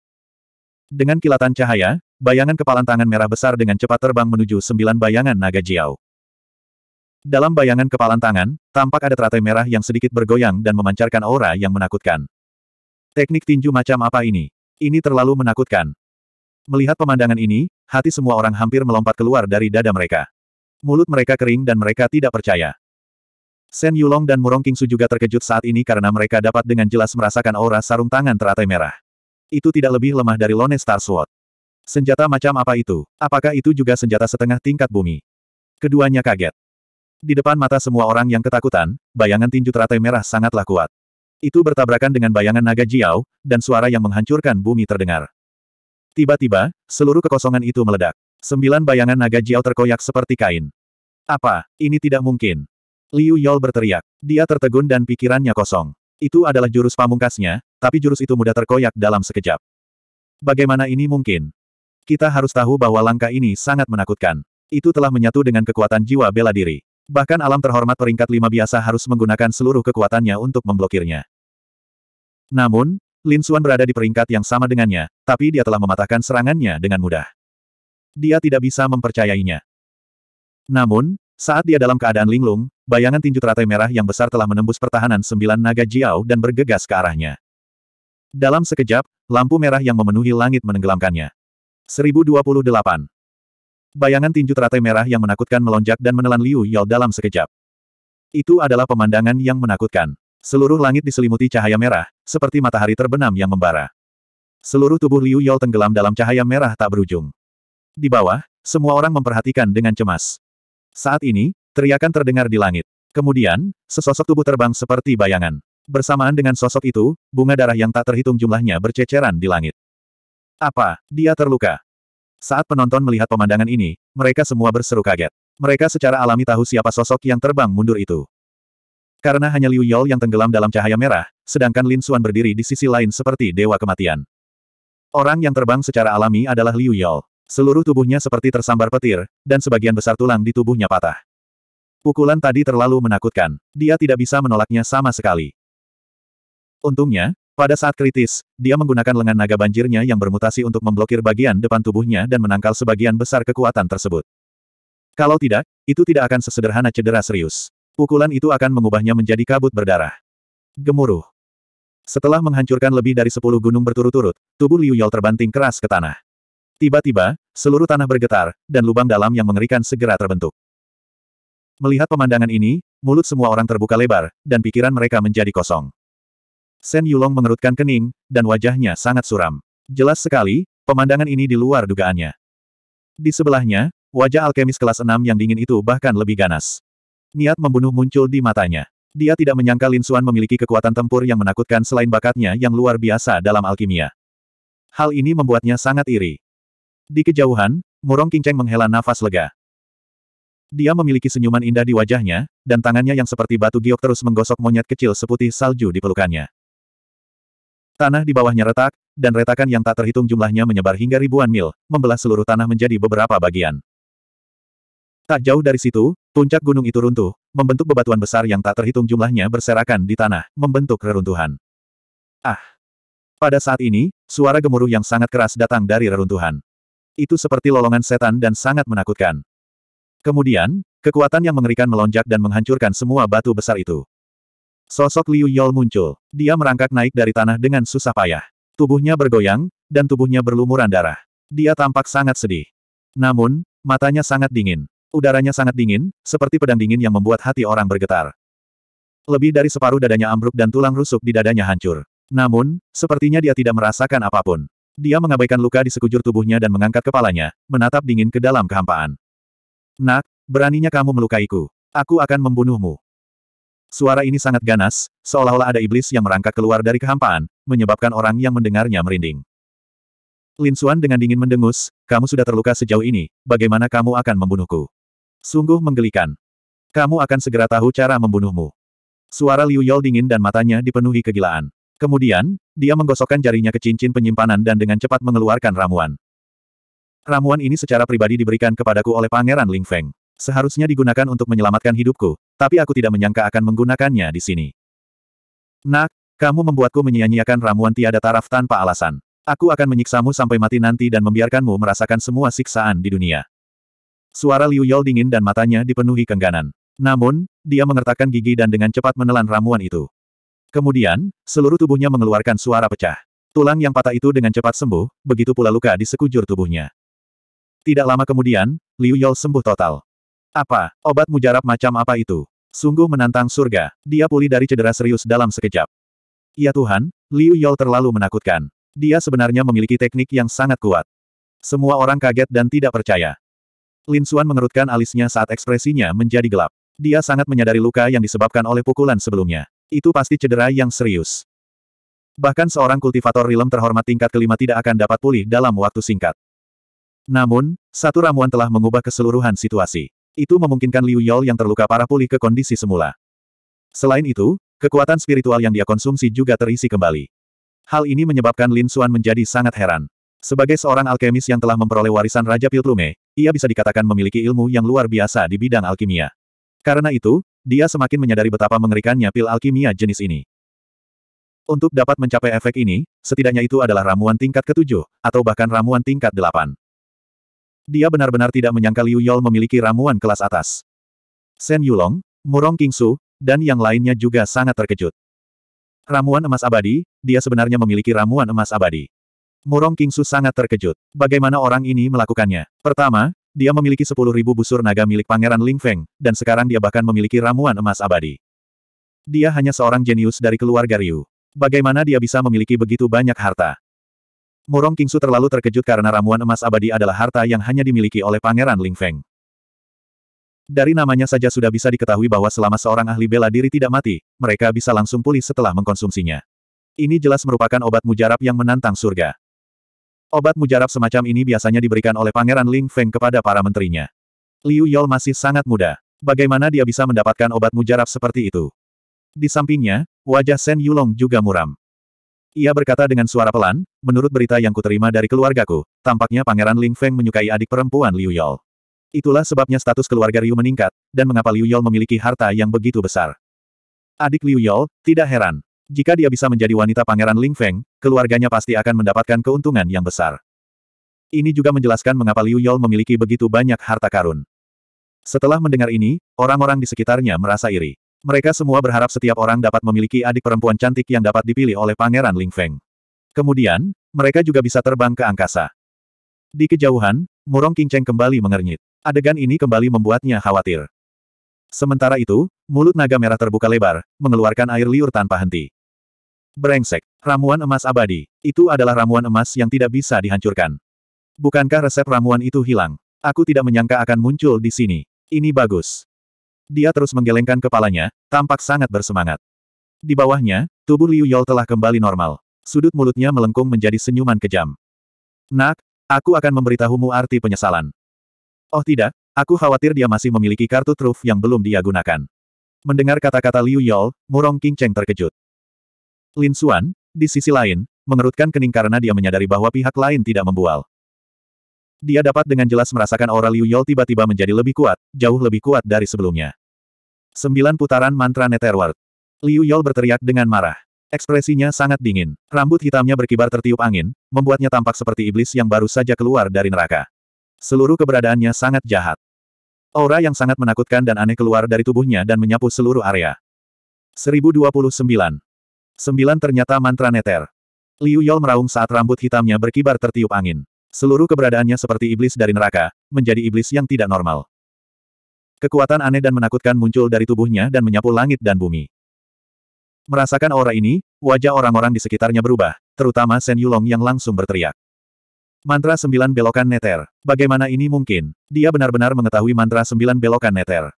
Dengan kilatan cahaya, bayangan kepalan tangan merah besar dengan cepat terbang menuju sembilan bayangan naga Jiao. Dalam bayangan kepalan tangan, tampak ada teratai merah yang sedikit bergoyang dan memancarkan aura yang menakutkan. Teknik tinju macam apa ini? Ini terlalu menakutkan. Melihat pemandangan ini, hati semua orang hampir melompat keluar dari dada mereka. Mulut mereka kering dan mereka tidak percaya. Sen Yulong dan Murong Kingsu juga terkejut saat ini karena mereka dapat dengan jelas merasakan aura sarung tangan teratai merah. Itu tidak lebih lemah dari Lone Star Sword. Senjata macam apa itu? Apakah itu juga senjata setengah tingkat bumi? Keduanya kaget. Di depan mata semua orang yang ketakutan, bayangan tinju teratai merah sangatlah kuat. Itu bertabrakan dengan bayangan naga Jiao, dan suara yang menghancurkan bumi terdengar. Tiba-tiba, seluruh kekosongan itu meledak. Sembilan bayangan naga Jiao terkoyak seperti kain. Apa, ini tidak mungkin. Liu Yol berteriak. Dia tertegun dan pikirannya kosong. Itu adalah jurus pamungkasnya, tapi jurus itu mudah terkoyak dalam sekejap. Bagaimana ini mungkin? Kita harus tahu bahwa langkah ini sangat menakutkan. Itu telah menyatu dengan kekuatan jiwa bela diri. Bahkan alam terhormat peringkat lima biasa harus menggunakan seluruh kekuatannya untuk memblokirnya. Namun, Lin Xuan berada di peringkat yang sama dengannya, tapi dia telah mematahkan serangannya dengan mudah. Dia tidak bisa mempercayainya. Namun, saat dia dalam keadaan linglung, bayangan tinju teratai merah yang besar telah menembus pertahanan sembilan naga Jiao dan bergegas ke arahnya. Dalam sekejap, lampu merah yang memenuhi langit menenggelamkannya. 1028 Bayangan tinju teratai merah yang menakutkan melonjak dan menelan Liu Yao dalam sekejap. Itu adalah pemandangan yang menakutkan. Seluruh langit diselimuti cahaya merah, seperti matahari terbenam yang membara. Seluruh tubuh Liu Yao tenggelam dalam cahaya merah tak berujung. Di bawah, semua orang memperhatikan dengan cemas. Saat ini, teriakan terdengar di langit. Kemudian, sesosok tubuh terbang seperti bayangan. Bersamaan dengan sosok itu, bunga darah yang tak terhitung jumlahnya berceceran di langit. Apa, dia terluka? Saat penonton melihat pemandangan ini, mereka semua berseru kaget. Mereka secara alami tahu siapa sosok yang terbang mundur itu. Karena hanya Liu Yol yang tenggelam dalam cahaya merah, sedangkan Lin Xuan berdiri di sisi lain seperti dewa kematian. Orang yang terbang secara alami adalah Liu Yol. Seluruh tubuhnya seperti tersambar petir, dan sebagian besar tulang di tubuhnya patah. Pukulan tadi terlalu menakutkan. Dia tidak bisa menolaknya sama sekali. Untungnya, pada saat kritis, dia menggunakan lengan naga banjirnya yang bermutasi untuk memblokir bagian depan tubuhnya dan menangkal sebagian besar kekuatan tersebut. Kalau tidak, itu tidak akan sesederhana cedera serius. Pukulan itu akan mengubahnya menjadi kabut berdarah. Gemuruh. Setelah menghancurkan lebih dari sepuluh gunung berturut-turut, tubuh Liu Yol terbanting keras ke tanah. Tiba-tiba, seluruh tanah bergetar, dan lubang dalam yang mengerikan segera terbentuk. Melihat pemandangan ini, mulut semua orang terbuka lebar, dan pikiran mereka menjadi kosong. Sen Yulong mengerutkan kening, dan wajahnya sangat suram. Jelas sekali, pemandangan ini di luar dugaannya. Di sebelahnya, wajah alkemis kelas 6 yang dingin itu bahkan lebih ganas. Niat membunuh muncul di matanya. Dia tidak menyangka Lin Xuan memiliki kekuatan tempur yang menakutkan selain bakatnya yang luar biasa dalam alkimia. Hal ini membuatnya sangat iri. Di kejauhan, Murong Qingcheng menghela nafas lega. Dia memiliki senyuman indah di wajahnya, dan tangannya yang seperti batu giok terus menggosok monyet kecil seputih salju di pelukannya. Tanah di bawahnya retak, dan retakan yang tak terhitung jumlahnya menyebar hingga ribuan mil, membelah seluruh tanah menjadi beberapa bagian. Tak jauh dari situ, puncak gunung itu runtuh, membentuk bebatuan besar yang tak terhitung jumlahnya berserakan di tanah, membentuk reruntuhan. Ah! Pada saat ini, suara gemuruh yang sangat keras datang dari reruntuhan. Itu seperti lolongan setan dan sangat menakutkan. Kemudian, kekuatan yang mengerikan melonjak dan menghancurkan semua batu besar itu. Sosok Liu Yol muncul. Dia merangkak naik dari tanah dengan susah payah. Tubuhnya bergoyang, dan tubuhnya berlumuran darah. Dia tampak sangat sedih. Namun, matanya sangat dingin. Udaranya sangat dingin, seperti pedang dingin yang membuat hati orang bergetar. Lebih dari separuh dadanya ambruk dan tulang rusuk di dadanya hancur. Namun, sepertinya dia tidak merasakan apapun. Dia mengabaikan luka di sekujur tubuhnya dan mengangkat kepalanya, menatap dingin ke dalam kehampaan. Nak, beraninya kamu melukaiku. Aku akan membunuhmu. Suara ini sangat ganas, seolah-olah ada iblis yang merangkak keluar dari kehampaan, menyebabkan orang yang mendengarnya merinding. Lin Xuan dengan dingin mendengus, kamu sudah terluka sejauh ini, bagaimana kamu akan membunuhku? Sungguh menggelikan. Kamu akan segera tahu cara membunuhmu. Suara Liu Yol dingin dan matanya dipenuhi kegilaan. Kemudian, dia menggosokkan jarinya ke cincin penyimpanan dan dengan cepat mengeluarkan ramuan. Ramuan ini secara pribadi diberikan kepadaku oleh Pangeran Ling Feng. Seharusnya digunakan untuk menyelamatkan hidupku, tapi aku tidak menyangka akan menggunakannya di sini. Nak, kamu membuatku menyia-nyiakan ramuan tiada taraf tanpa alasan. Aku akan menyiksamu sampai mati nanti dan membiarkanmu merasakan semua siksaan di dunia. Suara Liu Yol dingin dan matanya dipenuhi kengganan. Namun, dia mengertakkan gigi dan dengan cepat menelan ramuan itu. Kemudian, seluruh tubuhnya mengeluarkan suara pecah. Tulang yang patah itu dengan cepat sembuh, begitu pula luka di sekujur tubuhnya. Tidak lama kemudian, Liu Yol sembuh total. Apa, obat mujarab macam apa itu? Sungguh menantang surga, dia pulih dari cedera serius dalam sekejap. Ya Tuhan, Liu Yol terlalu menakutkan. Dia sebenarnya memiliki teknik yang sangat kuat. Semua orang kaget dan tidak percaya. Lin Xuan mengerutkan alisnya saat ekspresinya menjadi gelap. Dia sangat menyadari luka yang disebabkan oleh pukulan sebelumnya. Itu pasti cedera yang serius. Bahkan seorang kultivator rilem terhormat tingkat kelima tidak akan dapat pulih dalam waktu singkat. Namun, satu ramuan telah mengubah keseluruhan situasi. Itu memungkinkan Liu Yol yang terluka parah pulih ke kondisi semula. Selain itu, kekuatan spiritual yang dia konsumsi juga terisi kembali. Hal ini menyebabkan Lin Xuan menjadi sangat heran. Sebagai seorang alkemis yang telah memperoleh warisan Raja Piltrume, ia bisa dikatakan memiliki ilmu yang luar biasa di bidang alkimia. Karena itu, dia semakin menyadari betapa mengerikannya pil alkimia jenis ini. Untuk dapat mencapai efek ini, setidaknya itu adalah ramuan tingkat ketujuh, atau bahkan ramuan tingkat delapan. Dia benar-benar tidak menyangka Liu Yol memiliki ramuan kelas atas. Shen Yulong, Murong Kingsu, dan yang lainnya juga sangat terkejut. Ramuan emas abadi, dia sebenarnya memiliki ramuan emas abadi. Murong Kingsu sangat terkejut. Bagaimana orang ini melakukannya? Pertama, dia memiliki 10.000 busur naga milik Pangeran Ling Feng, dan sekarang dia bahkan memiliki ramuan emas abadi. Dia hanya seorang jenius dari keluarga Ryu. Bagaimana dia bisa memiliki begitu banyak harta? Murong Kingsu terlalu terkejut karena ramuan emas abadi adalah harta yang hanya dimiliki oleh Pangeran Ling Feng. Dari namanya saja sudah bisa diketahui bahwa selama seorang ahli bela diri tidak mati, mereka bisa langsung pulih setelah mengkonsumsinya. Ini jelas merupakan obat mujarab yang menantang surga. Obat mujarab semacam ini biasanya diberikan oleh Pangeran Ling Feng kepada para menterinya. Liu Yol masih sangat muda. Bagaimana dia bisa mendapatkan obat mujarab seperti itu? Di sampingnya, wajah Shen Yulong juga muram. Ia berkata dengan suara pelan, menurut berita yang kuterima dari keluargaku, tampaknya Pangeran Ling Feng menyukai adik perempuan Liu Yol. Itulah sebabnya status keluarga Liu meningkat, dan mengapa Liu Yol memiliki harta yang begitu besar. Adik Liu Yol, tidak heran. Jika dia bisa menjadi wanita Pangeran Ling Feng, keluarganya pasti akan mendapatkan keuntungan yang besar. Ini juga menjelaskan mengapa Liu Yol memiliki begitu banyak harta karun. Setelah mendengar ini, orang-orang di sekitarnya merasa iri. Mereka semua berharap setiap orang dapat memiliki adik perempuan cantik yang dapat dipilih oleh Pangeran Ling Feng. Kemudian, mereka juga bisa terbang ke angkasa. Di kejauhan, Murong Qingcheng kembali mengernyit. Adegan ini kembali membuatnya khawatir. Sementara itu, mulut naga merah terbuka lebar, mengeluarkan air liur tanpa henti. Brengsek, ramuan emas abadi. Itu adalah ramuan emas yang tidak bisa dihancurkan. Bukankah resep ramuan itu hilang? Aku tidak menyangka akan muncul di sini. Ini bagus. Dia terus menggelengkan kepalanya, tampak sangat bersemangat. Di bawahnya, tubuh Liu Yol telah kembali normal. Sudut mulutnya melengkung menjadi senyuman kejam. Nak, aku akan memberitahumu arti penyesalan. Oh tidak, aku khawatir dia masih memiliki kartu truf yang belum dia gunakan. Mendengar kata-kata Liu Yol, Murong King Cheng terkejut. Lin Xuan, di sisi lain, mengerutkan kening karena dia menyadari bahwa pihak lain tidak membual. Dia dapat dengan jelas merasakan aura Liu Yol tiba-tiba menjadi lebih kuat, jauh lebih kuat dari sebelumnya. Sembilan putaran mantra Netherworld. Liu Yol berteriak dengan marah. Ekspresinya sangat dingin. Rambut hitamnya berkibar tertiup angin, membuatnya tampak seperti iblis yang baru saja keluar dari neraka. Seluruh keberadaannya sangat jahat. Aura yang sangat menakutkan dan aneh keluar dari tubuhnya dan menyapu seluruh area. 1029. Sembilan ternyata mantra neter. Liu Yol meraung saat rambut hitamnya berkibar tertiup angin. Seluruh keberadaannya seperti iblis dari neraka, menjadi iblis yang tidak normal. Kekuatan aneh dan menakutkan muncul dari tubuhnya dan menyapu langit dan bumi. Merasakan aura ini, wajah orang-orang di sekitarnya berubah, terutama Shen Yulong yang langsung berteriak. Mantra sembilan belokan neter. Bagaimana ini mungkin? Dia benar-benar mengetahui mantra sembilan belokan neter.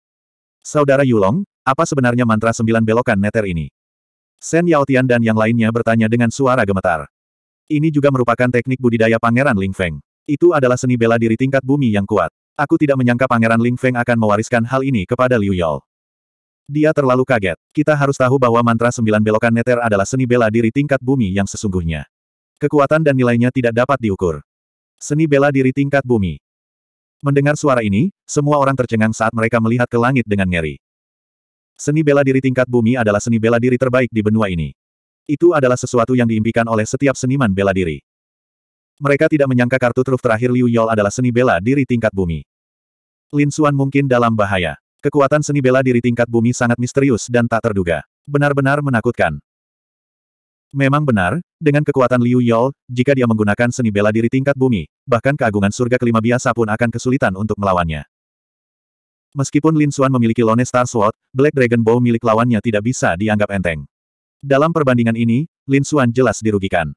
Saudara Yulong, apa sebenarnya mantra sembilan belokan neter ini? Shen Yaotian dan yang lainnya bertanya dengan suara gemetar. Ini juga merupakan teknik budidaya Pangeran Ling Feng. Itu adalah seni bela diri tingkat bumi yang kuat. Aku tidak menyangka Pangeran Ling Feng akan mewariskan hal ini kepada Liu Yao. Dia terlalu kaget. Kita harus tahu bahwa mantra sembilan belokan neter adalah seni bela diri tingkat bumi yang sesungguhnya. Kekuatan dan nilainya tidak dapat diukur. Seni bela diri tingkat bumi. Mendengar suara ini, semua orang tercengang saat mereka melihat ke langit dengan ngeri. Seni bela diri tingkat bumi adalah seni bela diri terbaik di benua ini. Itu adalah sesuatu yang diimpikan oleh setiap seniman bela diri. Mereka tidak menyangka kartu truf terakhir Liu Yol adalah seni bela diri tingkat bumi. Lin Xuan mungkin dalam bahaya. Kekuatan seni bela diri tingkat bumi sangat misterius dan tak terduga. Benar-benar menakutkan. Memang benar, dengan kekuatan Liu Yol, jika dia menggunakan seni bela diri tingkat bumi, bahkan keagungan surga kelima biasa pun akan kesulitan untuk melawannya. Meskipun Lin Xuan memiliki Lone Star Sword, Black Dragon Bow milik lawannya tidak bisa dianggap enteng. Dalam perbandingan ini, Lin Xuan jelas dirugikan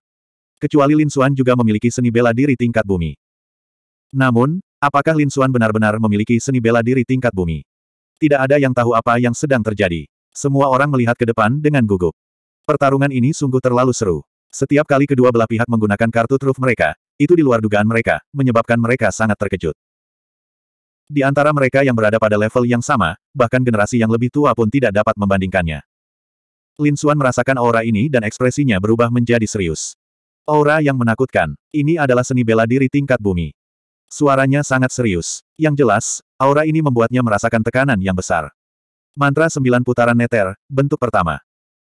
kecuali Lin Xuan juga memiliki seni bela diri tingkat bumi. Namun, apakah Lin Xuan benar-benar memiliki seni bela diri tingkat bumi? Tidak ada yang tahu apa yang sedang terjadi. Semua orang melihat ke depan dengan gugup. Pertarungan ini sungguh terlalu seru. Setiap kali kedua belah pihak menggunakan kartu truf mereka, itu di luar dugaan mereka, menyebabkan mereka sangat terkejut. Di antara mereka yang berada pada level yang sama, bahkan generasi yang lebih tua pun tidak dapat membandingkannya. Lin Xuan merasakan aura ini dan ekspresinya berubah menjadi serius. Aura yang menakutkan. Ini adalah seni bela diri tingkat bumi. Suaranya sangat serius. Yang jelas, aura ini membuatnya merasakan tekanan yang besar. Mantra sembilan putaran neter, bentuk pertama.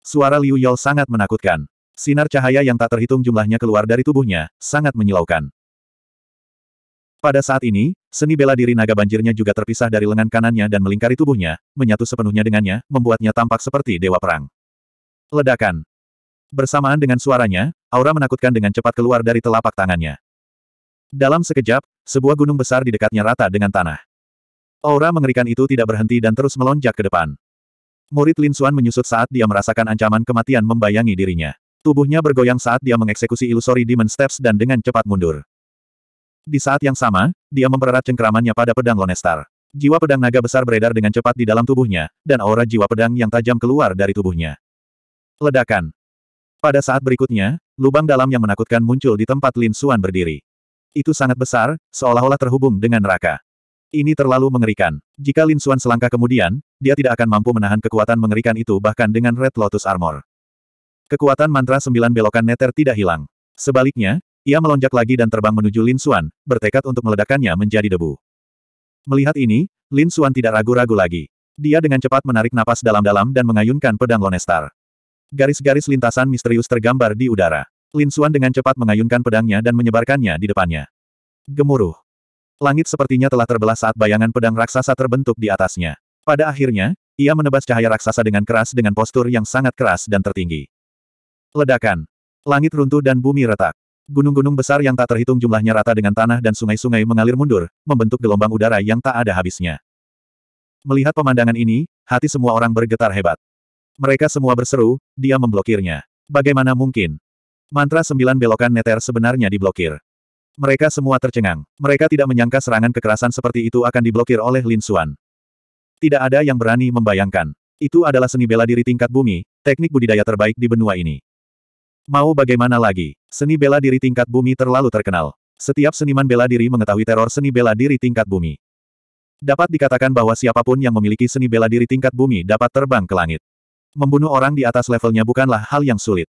Suara Liu Yol sangat menakutkan. Sinar cahaya yang tak terhitung jumlahnya keluar dari tubuhnya, sangat menyilaukan. Pada saat ini, seni bela diri naga banjirnya juga terpisah dari lengan kanannya dan melingkari tubuhnya, menyatu sepenuhnya dengannya, membuatnya tampak seperti dewa perang. Ledakan. Bersamaan dengan suaranya, aura menakutkan dengan cepat keluar dari telapak tangannya. Dalam sekejap, sebuah gunung besar di dekatnya rata dengan tanah. Aura mengerikan itu tidak berhenti dan terus melonjak ke depan. Murid Lin Xuan menyusut saat dia merasakan ancaman kematian membayangi dirinya. Tubuhnya bergoyang saat dia mengeksekusi ilusori demon steps dan dengan cepat mundur. Di saat yang sama, dia mempererat cengkeramannya pada pedang Lonestar. Jiwa pedang naga besar beredar dengan cepat di dalam tubuhnya, dan aura jiwa pedang yang tajam keluar dari tubuhnya. Ledakan. Pada saat berikutnya, lubang dalam yang menakutkan muncul di tempat Lin Xuan berdiri. Itu sangat besar, seolah-olah terhubung dengan neraka. Ini terlalu mengerikan. Jika Lin Xuan selangkah kemudian, dia tidak akan mampu menahan kekuatan mengerikan itu bahkan dengan Red Lotus Armor. Kekuatan mantra sembilan belokan neter tidak hilang. Sebaliknya, ia melonjak lagi dan terbang menuju Lin Xuan, bertekad untuk meledakkannya menjadi debu. Melihat ini, Lin Xuan tidak ragu-ragu lagi. Dia dengan cepat menarik napas dalam-dalam dan mengayunkan pedang Lonestar. Garis-garis lintasan misterius tergambar di udara. Lin Suan dengan cepat mengayunkan pedangnya dan menyebarkannya di depannya. Gemuruh. Langit sepertinya telah terbelah saat bayangan pedang raksasa terbentuk di atasnya. Pada akhirnya, ia menebas cahaya raksasa dengan keras dengan postur yang sangat keras dan tertinggi. Ledakan. Langit runtuh dan bumi retak. Gunung-gunung besar yang tak terhitung jumlahnya rata dengan tanah dan sungai-sungai mengalir mundur, membentuk gelombang udara yang tak ada habisnya. Melihat pemandangan ini, hati semua orang bergetar hebat. Mereka semua berseru, dia memblokirnya. Bagaimana mungkin? Mantra sembilan belokan neter sebenarnya diblokir. Mereka semua tercengang. Mereka tidak menyangka serangan kekerasan seperti itu akan diblokir oleh Lin Xuan. Tidak ada yang berani membayangkan. Itu adalah seni bela diri tingkat bumi, teknik budidaya terbaik di benua ini. Mau bagaimana lagi? Seni bela diri tingkat bumi terlalu terkenal. Setiap seniman bela diri mengetahui teror seni bela diri tingkat bumi. Dapat dikatakan bahwa siapapun yang memiliki seni bela diri tingkat bumi dapat terbang ke langit. Membunuh orang di atas levelnya bukanlah hal yang sulit.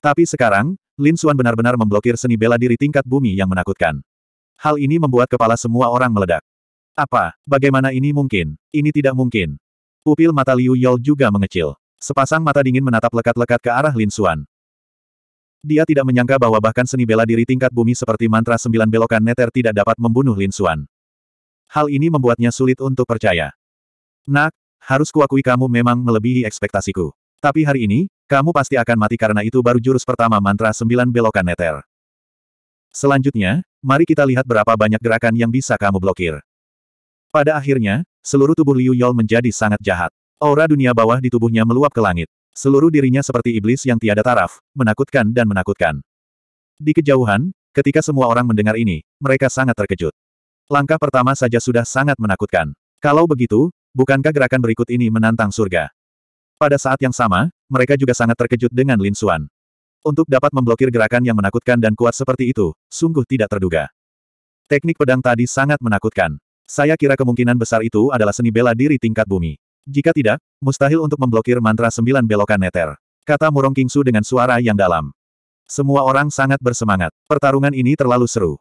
Tapi sekarang, Lin Xuan benar-benar memblokir seni bela diri tingkat bumi yang menakutkan. Hal ini membuat kepala semua orang meledak. Apa? Bagaimana ini mungkin? Ini tidak mungkin. Pupil mata Liu Yol juga mengecil. Sepasang mata dingin menatap lekat-lekat ke arah Lin Xuan. Dia tidak menyangka bahwa bahkan seni bela diri tingkat bumi seperti mantra sembilan belokan neter tidak dapat membunuh Lin Xuan. Hal ini membuatnya sulit untuk percaya. Nak, harus kuakui kamu memang melebihi ekspektasiku. Tapi hari ini, kamu pasti akan mati karena itu baru jurus pertama mantra sembilan belokan neter. Selanjutnya, mari kita lihat berapa banyak gerakan yang bisa kamu blokir. Pada akhirnya, seluruh tubuh Liu Yol menjadi sangat jahat. Aura dunia bawah di tubuhnya meluap ke langit. Seluruh dirinya seperti iblis yang tiada taraf, menakutkan dan menakutkan. Di kejauhan, ketika semua orang mendengar ini, mereka sangat terkejut. Langkah pertama saja sudah sangat menakutkan. Kalau begitu, Bukankah gerakan berikut ini menantang surga? Pada saat yang sama, mereka juga sangat terkejut dengan Lin Xuan. Untuk dapat memblokir gerakan yang menakutkan dan kuat seperti itu, sungguh tidak terduga. Teknik pedang tadi sangat menakutkan. Saya kira kemungkinan besar itu adalah seni bela diri tingkat bumi. Jika tidak, mustahil untuk memblokir mantra sembilan belokan neter. Kata Murong Kingsu dengan suara yang dalam. Semua orang sangat bersemangat. Pertarungan ini terlalu seru.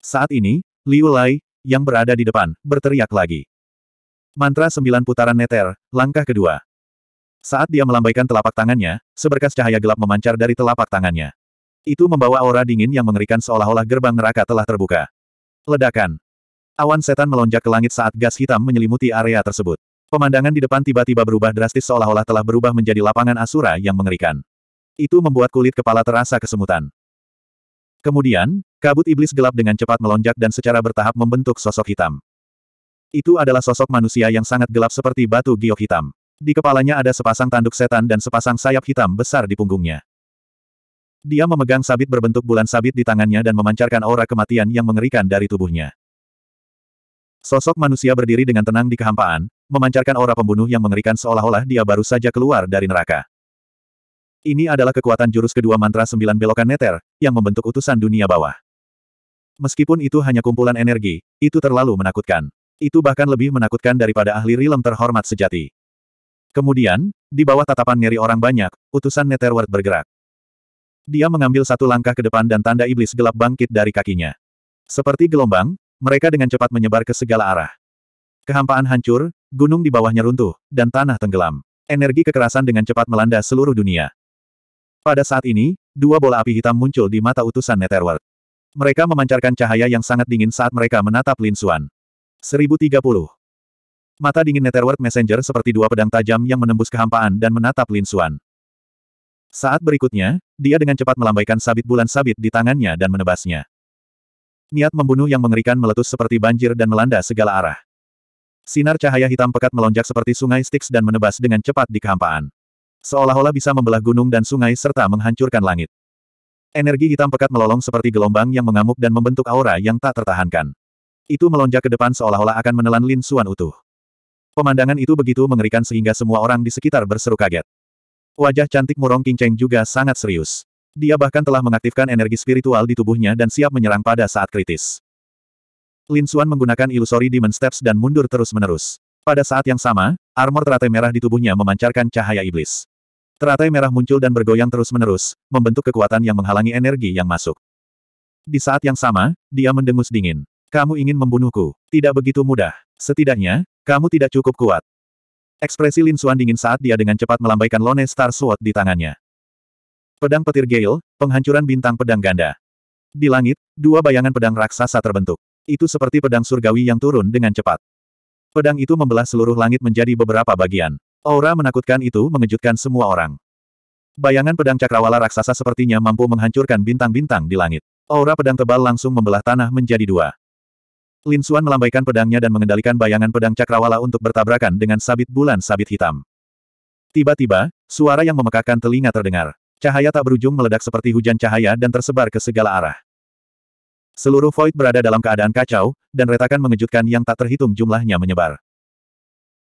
Saat ini, Liu Lai, yang berada di depan, berteriak lagi. Mantra sembilan putaran neter, langkah kedua. Saat dia melambaikan telapak tangannya, seberkas cahaya gelap memancar dari telapak tangannya. Itu membawa aura dingin yang mengerikan seolah-olah gerbang neraka telah terbuka. Ledakan. Awan setan melonjak ke langit saat gas hitam menyelimuti area tersebut. Pemandangan di depan tiba-tiba berubah drastis seolah-olah telah berubah menjadi lapangan asura yang mengerikan. Itu membuat kulit kepala terasa kesemutan. Kemudian, kabut iblis gelap dengan cepat melonjak dan secara bertahap membentuk sosok hitam. Itu adalah sosok manusia yang sangat gelap seperti batu giok hitam. Di kepalanya ada sepasang tanduk setan dan sepasang sayap hitam besar di punggungnya. Dia memegang sabit berbentuk bulan sabit di tangannya dan memancarkan aura kematian yang mengerikan dari tubuhnya. Sosok manusia berdiri dengan tenang di kehampaan, memancarkan aura pembunuh yang mengerikan seolah-olah dia baru saja keluar dari neraka. Ini adalah kekuatan jurus kedua mantra sembilan belokan neter, yang membentuk utusan dunia bawah. Meskipun itu hanya kumpulan energi, itu terlalu menakutkan. Itu bahkan lebih menakutkan daripada ahli rilem terhormat sejati. Kemudian, di bawah tatapan nyeri orang banyak, utusan Netherworld bergerak. Dia mengambil satu langkah ke depan dan tanda iblis gelap bangkit dari kakinya. Seperti gelombang, mereka dengan cepat menyebar ke segala arah. Kehampaan hancur, gunung di bawahnya runtuh, dan tanah tenggelam. Energi kekerasan dengan cepat melanda seluruh dunia. Pada saat ini, dua bola api hitam muncul di mata utusan Netherworld. Mereka memancarkan cahaya yang sangat dingin saat mereka menatap Lin Suan. 1030. Mata dingin Netherworld Messenger seperti dua pedang tajam yang menembus kehampaan dan menatap Lin Xuan. Saat berikutnya, dia dengan cepat melambaikan sabit bulan sabit di tangannya dan menebasnya. Niat membunuh yang mengerikan meletus seperti banjir dan melanda segala arah. Sinar cahaya hitam pekat melonjak seperti sungai Styx dan menebas dengan cepat di kehampaan. Seolah-olah bisa membelah gunung dan sungai serta menghancurkan langit. Energi hitam pekat melolong seperti gelombang yang mengamuk dan membentuk aura yang tak tertahankan. Itu melonjak ke depan seolah-olah akan menelan Lin Xuan utuh. Pemandangan itu begitu mengerikan sehingga semua orang di sekitar berseru kaget. Wajah cantik murong King Cheng juga sangat serius. Dia bahkan telah mengaktifkan energi spiritual di tubuhnya dan siap menyerang pada saat kritis. Lin Xuan menggunakan ilusori Demon Steps dan mundur terus-menerus. Pada saat yang sama, armor teratai merah di tubuhnya memancarkan cahaya iblis. Teratai merah muncul dan bergoyang terus-menerus, membentuk kekuatan yang menghalangi energi yang masuk. Di saat yang sama, dia mendengus dingin. Kamu ingin membunuhku. Tidak begitu mudah. Setidaknya, kamu tidak cukup kuat. Ekspresi Lin Suan dingin saat dia dengan cepat melambaikan Lone Star Sword di tangannya. Pedang petir Gale, penghancuran bintang pedang ganda. Di langit, dua bayangan pedang raksasa terbentuk. Itu seperti pedang surgawi yang turun dengan cepat. Pedang itu membelah seluruh langit menjadi beberapa bagian. Aura menakutkan itu mengejutkan semua orang. Bayangan pedang cakrawala raksasa sepertinya mampu menghancurkan bintang-bintang di langit. Aura pedang tebal langsung membelah tanah menjadi dua. Lin Suan melambaikan pedangnya dan mengendalikan bayangan pedang cakrawala untuk bertabrakan dengan sabit bulan sabit hitam. Tiba-tiba, suara yang memekakan telinga terdengar. Cahaya tak berujung meledak seperti hujan cahaya dan tersebar ke segala arah. Seluruh void berada dalam keadaan kacau, dan retakan mengejutkan yang tak terhitung jumlahnya menyebar.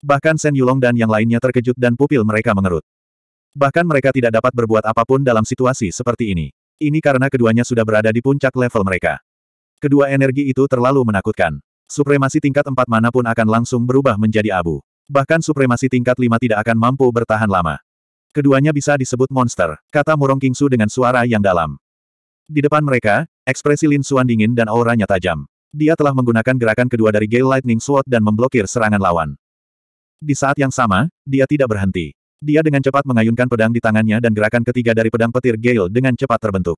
Bahkan Sen Yulong dan yang lainnya terkejut dan pupil mereka mengerut. Bahkan mereka tidak dapat berbuat apapun dalam situasi seperti ini. Ini karena keduanya sudah berada di puncak level mereka. Kedua energi itu terlalu menakutkan. Supremasi tingkat empat manapun akan langsung berubah menjadi abu. Bahkan supremasi tingkat lima tidak akan mampu bertahan lama. Keduanya bisa disebut monster, kata Murong Kingsu dengan suara yang dalam. Di depan mereka, ekspresi Lin Xuan dingin dan auranya tajam. Dia telah menggunakan gerakan kedua dari Gale Lightning Sword dan memblokir serangan lawan. Di saat yang sama, dia tidak berhenti. Dia dengan cepat mengayunkan pedang di tangannya dan gerakan ketiga dari pedang petir Gale dengan cepat terbentuk.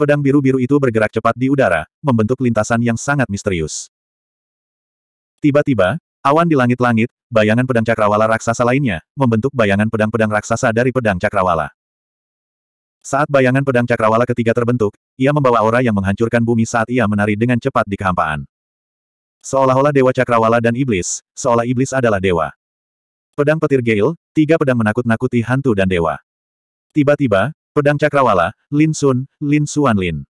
Pedang biru-biru itu bergerak cepat di udara, membentuk lintasan yang sangat misterius. Tiba-tiba, awan di langit-langit, bayangan pedang cakrawala raksasa lainnya, membentuk bayangan pedang-pedang raksasa dari pedang cakrawala. Saat bayangan pedang cakrawala ketiga terbentuk, ia membawa aura yang menghancurkan bumi saat ia menari dengan cepat di kehampaan. Seolah-olah dewa cakrawala dan iblis, seolah iblis adalah dewa. Pedang petir Gale, tiga pedang menakut-nakuti hantu dan dewa. Tiba-tiba, Pedang Cakrawala, Lin Sun, Lin Suan Lin.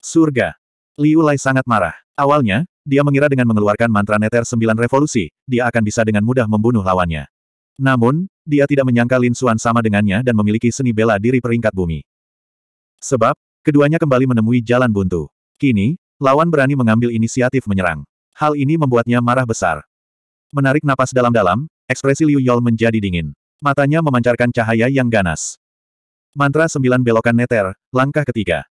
Surga. Liu Lai sangat marah. Awalnya, dia mengira dengan mengeluarkan mantra neter sembilan revolusi, dia akan bisa dengan mudah membunuh lawannya. Namun, dia tidak menyangka Lin Suan sama dengannya dan memiliki seni bela diri peringkat bumi. Sebab, keduanya kembali menemui jalan buntu. Kini, lawan berani mengambil inisiatif menyerang. Hal ini membuatnya marah besar. Menarik napas dalam-dalam, ekspresi Liu Yol menjadi dingin. Matanya memancarkan cahaya yang ganas. Mantra sembilan belokan neter, langkah ketiga.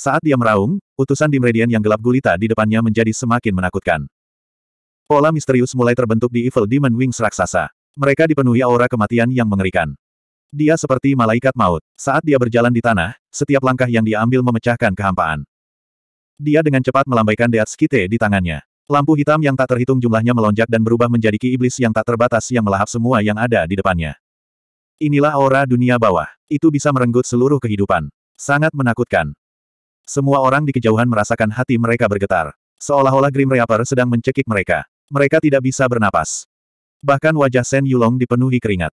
Saat dia meraung, utusan di meridian yang gelap gulita di depannya menjadi semakin menakutkan. Pola misterius mulai terbentuk di Evil Demon Wings raksasa. Mereka dipenuhi aura kematian yang mengerikan. Dia seperti malaikat maut. Saat dia berjalan di tanah, setiap langkah yang dia ambil memecahkan kehampaan. Dia dengan cepat melambaikan deat skite di tangannya. Lampu hitam yang tak terhitung jumlahnya melonjak dan berubah menjadi ki iblis yang tak terbatas yang melahap semua yang ada di depannya. Inilah aura dunia bawah. Itu bisa merenggut seluruh kehidupan. Sangat menakutkan. Semua orang di kejauhan merasakan hati mereka bergetar. Seolah-olah Grim Reaper sedang mencekik mereka. Mereka tidak bisa bernapas. Bahkan wajah Shen Yulong dipenuhi keringat.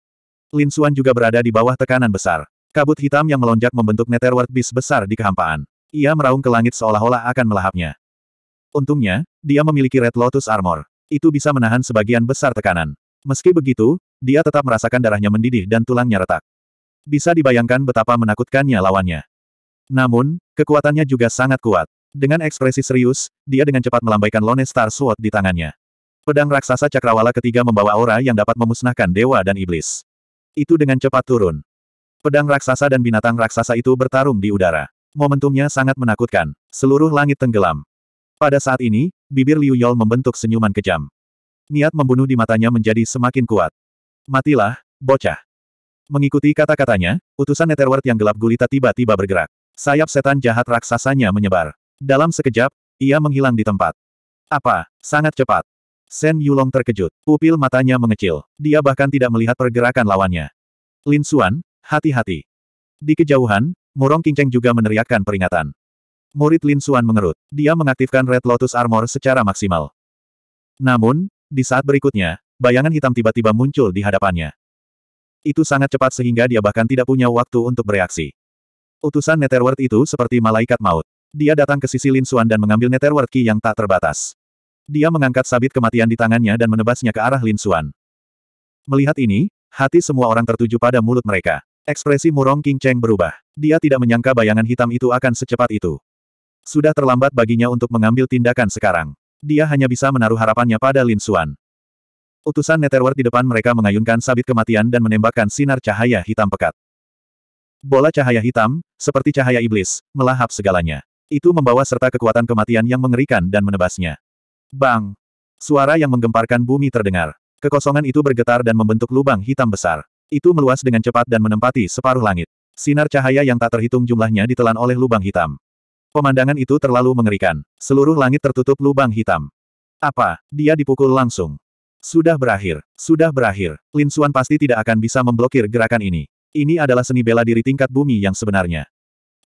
Lin Xuan juga berada di bawah tekanan besar. Kabut hitam yang melonjak membentuk Netherward beast besar di kehampaan. Ia meraung ke langit seolah-olah akan melahapnya. Untungnya, dia memiliki Red Lotus Armor. Itu bisa menahan sebagian besar tekanan. Meski begitu, dia tetap merasakan darahnya mendidih dan tulangnya retak. Bisa dibayangkan betapa menakutkannya lawannya. Namun, kekuatannya juga sangat kuat. Dengan ekspresi serius, dia dengan cepat melambaikan Lone Star Sword di tangannya. Pedang raksasa cakrawala ketiga membawa aura yang dapat memusnahkan dewa dan iblis. Itu dengan cepat turun. Pedang raksasa dan binatang raksasa itu bertarung di udara. Momentumnya sangat menakutkan. Seluruh langit tenggelam. Pada saat ini, bibir Liu Yol membentuk senyuman kejam niat membunuh di matanya menjadi semakin kuat. Matilah, bocah. Mengikuti kata-katanya, utusan Netherworld yang gelap gulita tiba-tiba bergerak. Sayap setan jahat raksasanya menyebar. Dalam sekejap, ia menghilang di tempat. Apa? Sangat cepat. Sen Yulong terkejut. Pupil matanya mengecil. Dia bahkan tidak melihat pergerakan lawannya. Lin Xuan, hati-hati. Di kejauhan, Murong Kinceng juga meneriakkan peringatan. Murid Lin Xuan mengerut. Dia mengaktifkan Red Lotus Armor secara maksimal. Namun, di saat berikutnya, bayangan hitam tiba-tiba muncul di hadapannya. Itu sangat cepat sehingga dia bahkan tidak punya waktu untuk bereaksi. Utusan Netherworld itu seperti malaikat maut. Dia datang ke sisi Lin Xuan dan mengambil Netherworld Ki yang tak terbatas. Dia mengangkat sabit kematian di tangannya dan menebasnya ke arah Lin Xuan. Melihat ini, hati semua orang tertuju pada mulut mereka. Ekspresi murong King Cheng berubah. Dia tidak menyangka bayangan hitam itu akan secepat itu. Sudah terlambat baginya untuk mengambil tindakan sekarang. Dia hanya bisa menaruh harapannya pada Lin Xuan. Utusan Netherworld di depan mereka mengayunkan sabit kematian dan menembakkan sinar cahaya hitam pekat. Bola cahaya hitam, seperti cahaya iblis, melahap segalanya. Itu membawa serta kekuatan kematian yang mengerikan dan menebasnya. Bang! Suara yang menggemparkan bumi terdengar. Kekosongan itu bergetar dan membentuk lubang hitam besar. Itu meluas dengan cepat dan menempati separuh langit. Sinar cahaya yang tak terhitung jumlahnya ditelan oleh lubang hitam. Pemandangan itu terlalu mengerikan. Seluruh langit tertutup lubang hitam. Apa? Dia dipukul langsung. Sudah berakhir. Sudah berakhir. Lin Xuan pasti tidak akan bisa memblokir gerakan ini. Ini adalah seni bela diri tingkat bumi yang sebenarnya.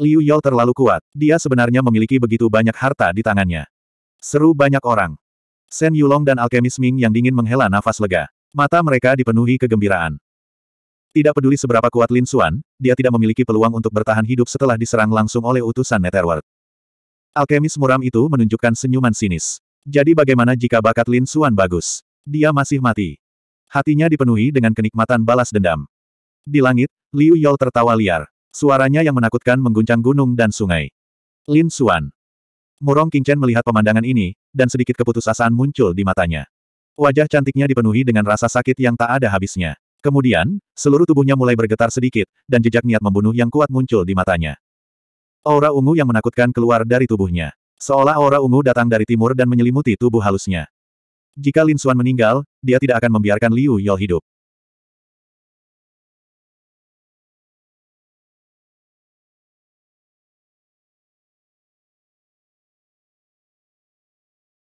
Liu Yao terlalu kuat. Dia sebenarnya memiliki begitu banyak harta di tangannya. Seru banyak orang. Shen Yulong dan Alkemis Ming yang dingin menghela nafas lega. Mata mereka dipenuhi kegembiraan. Tidak peduli seberapa kuat Lin Xuan, dia tidak memiliki peluang untuk bertahan hidup setelah diserang langsung oleh utusan Netherworld. Alkemis muram itu menunjukkan senyuman sinis. Jadi bagaimana jika bakat Lin Suan bagus? Dia masih mati. Hatinya dipenuhi dengan kenikmatan balas dendam. Di langit, Liu Yol tertawa liar. Suaranya yang menakutkan mengguncang gunung dan sungai. Lin Suan. Murong Qingchen melihat pemandangan ini, dan sedikit keputusasaan muncul di matanya. Wajah cantiknya dipenuhi dengan rasa sakit yang tak ada habisnya. Kemudian, seluruh tubuhnya mulai bergetar sedikit, dan jejak niat membunuh yang kuat muncul di matanya. Aura ungu yang menakutkan keluar dari tubuhnya. Seolah aura ungu datang dari timur dan menyelimuti tubuh halusnya. Jika Lin Xuan meninggal, dia tidak akan membiarkan Liu Yol hidup.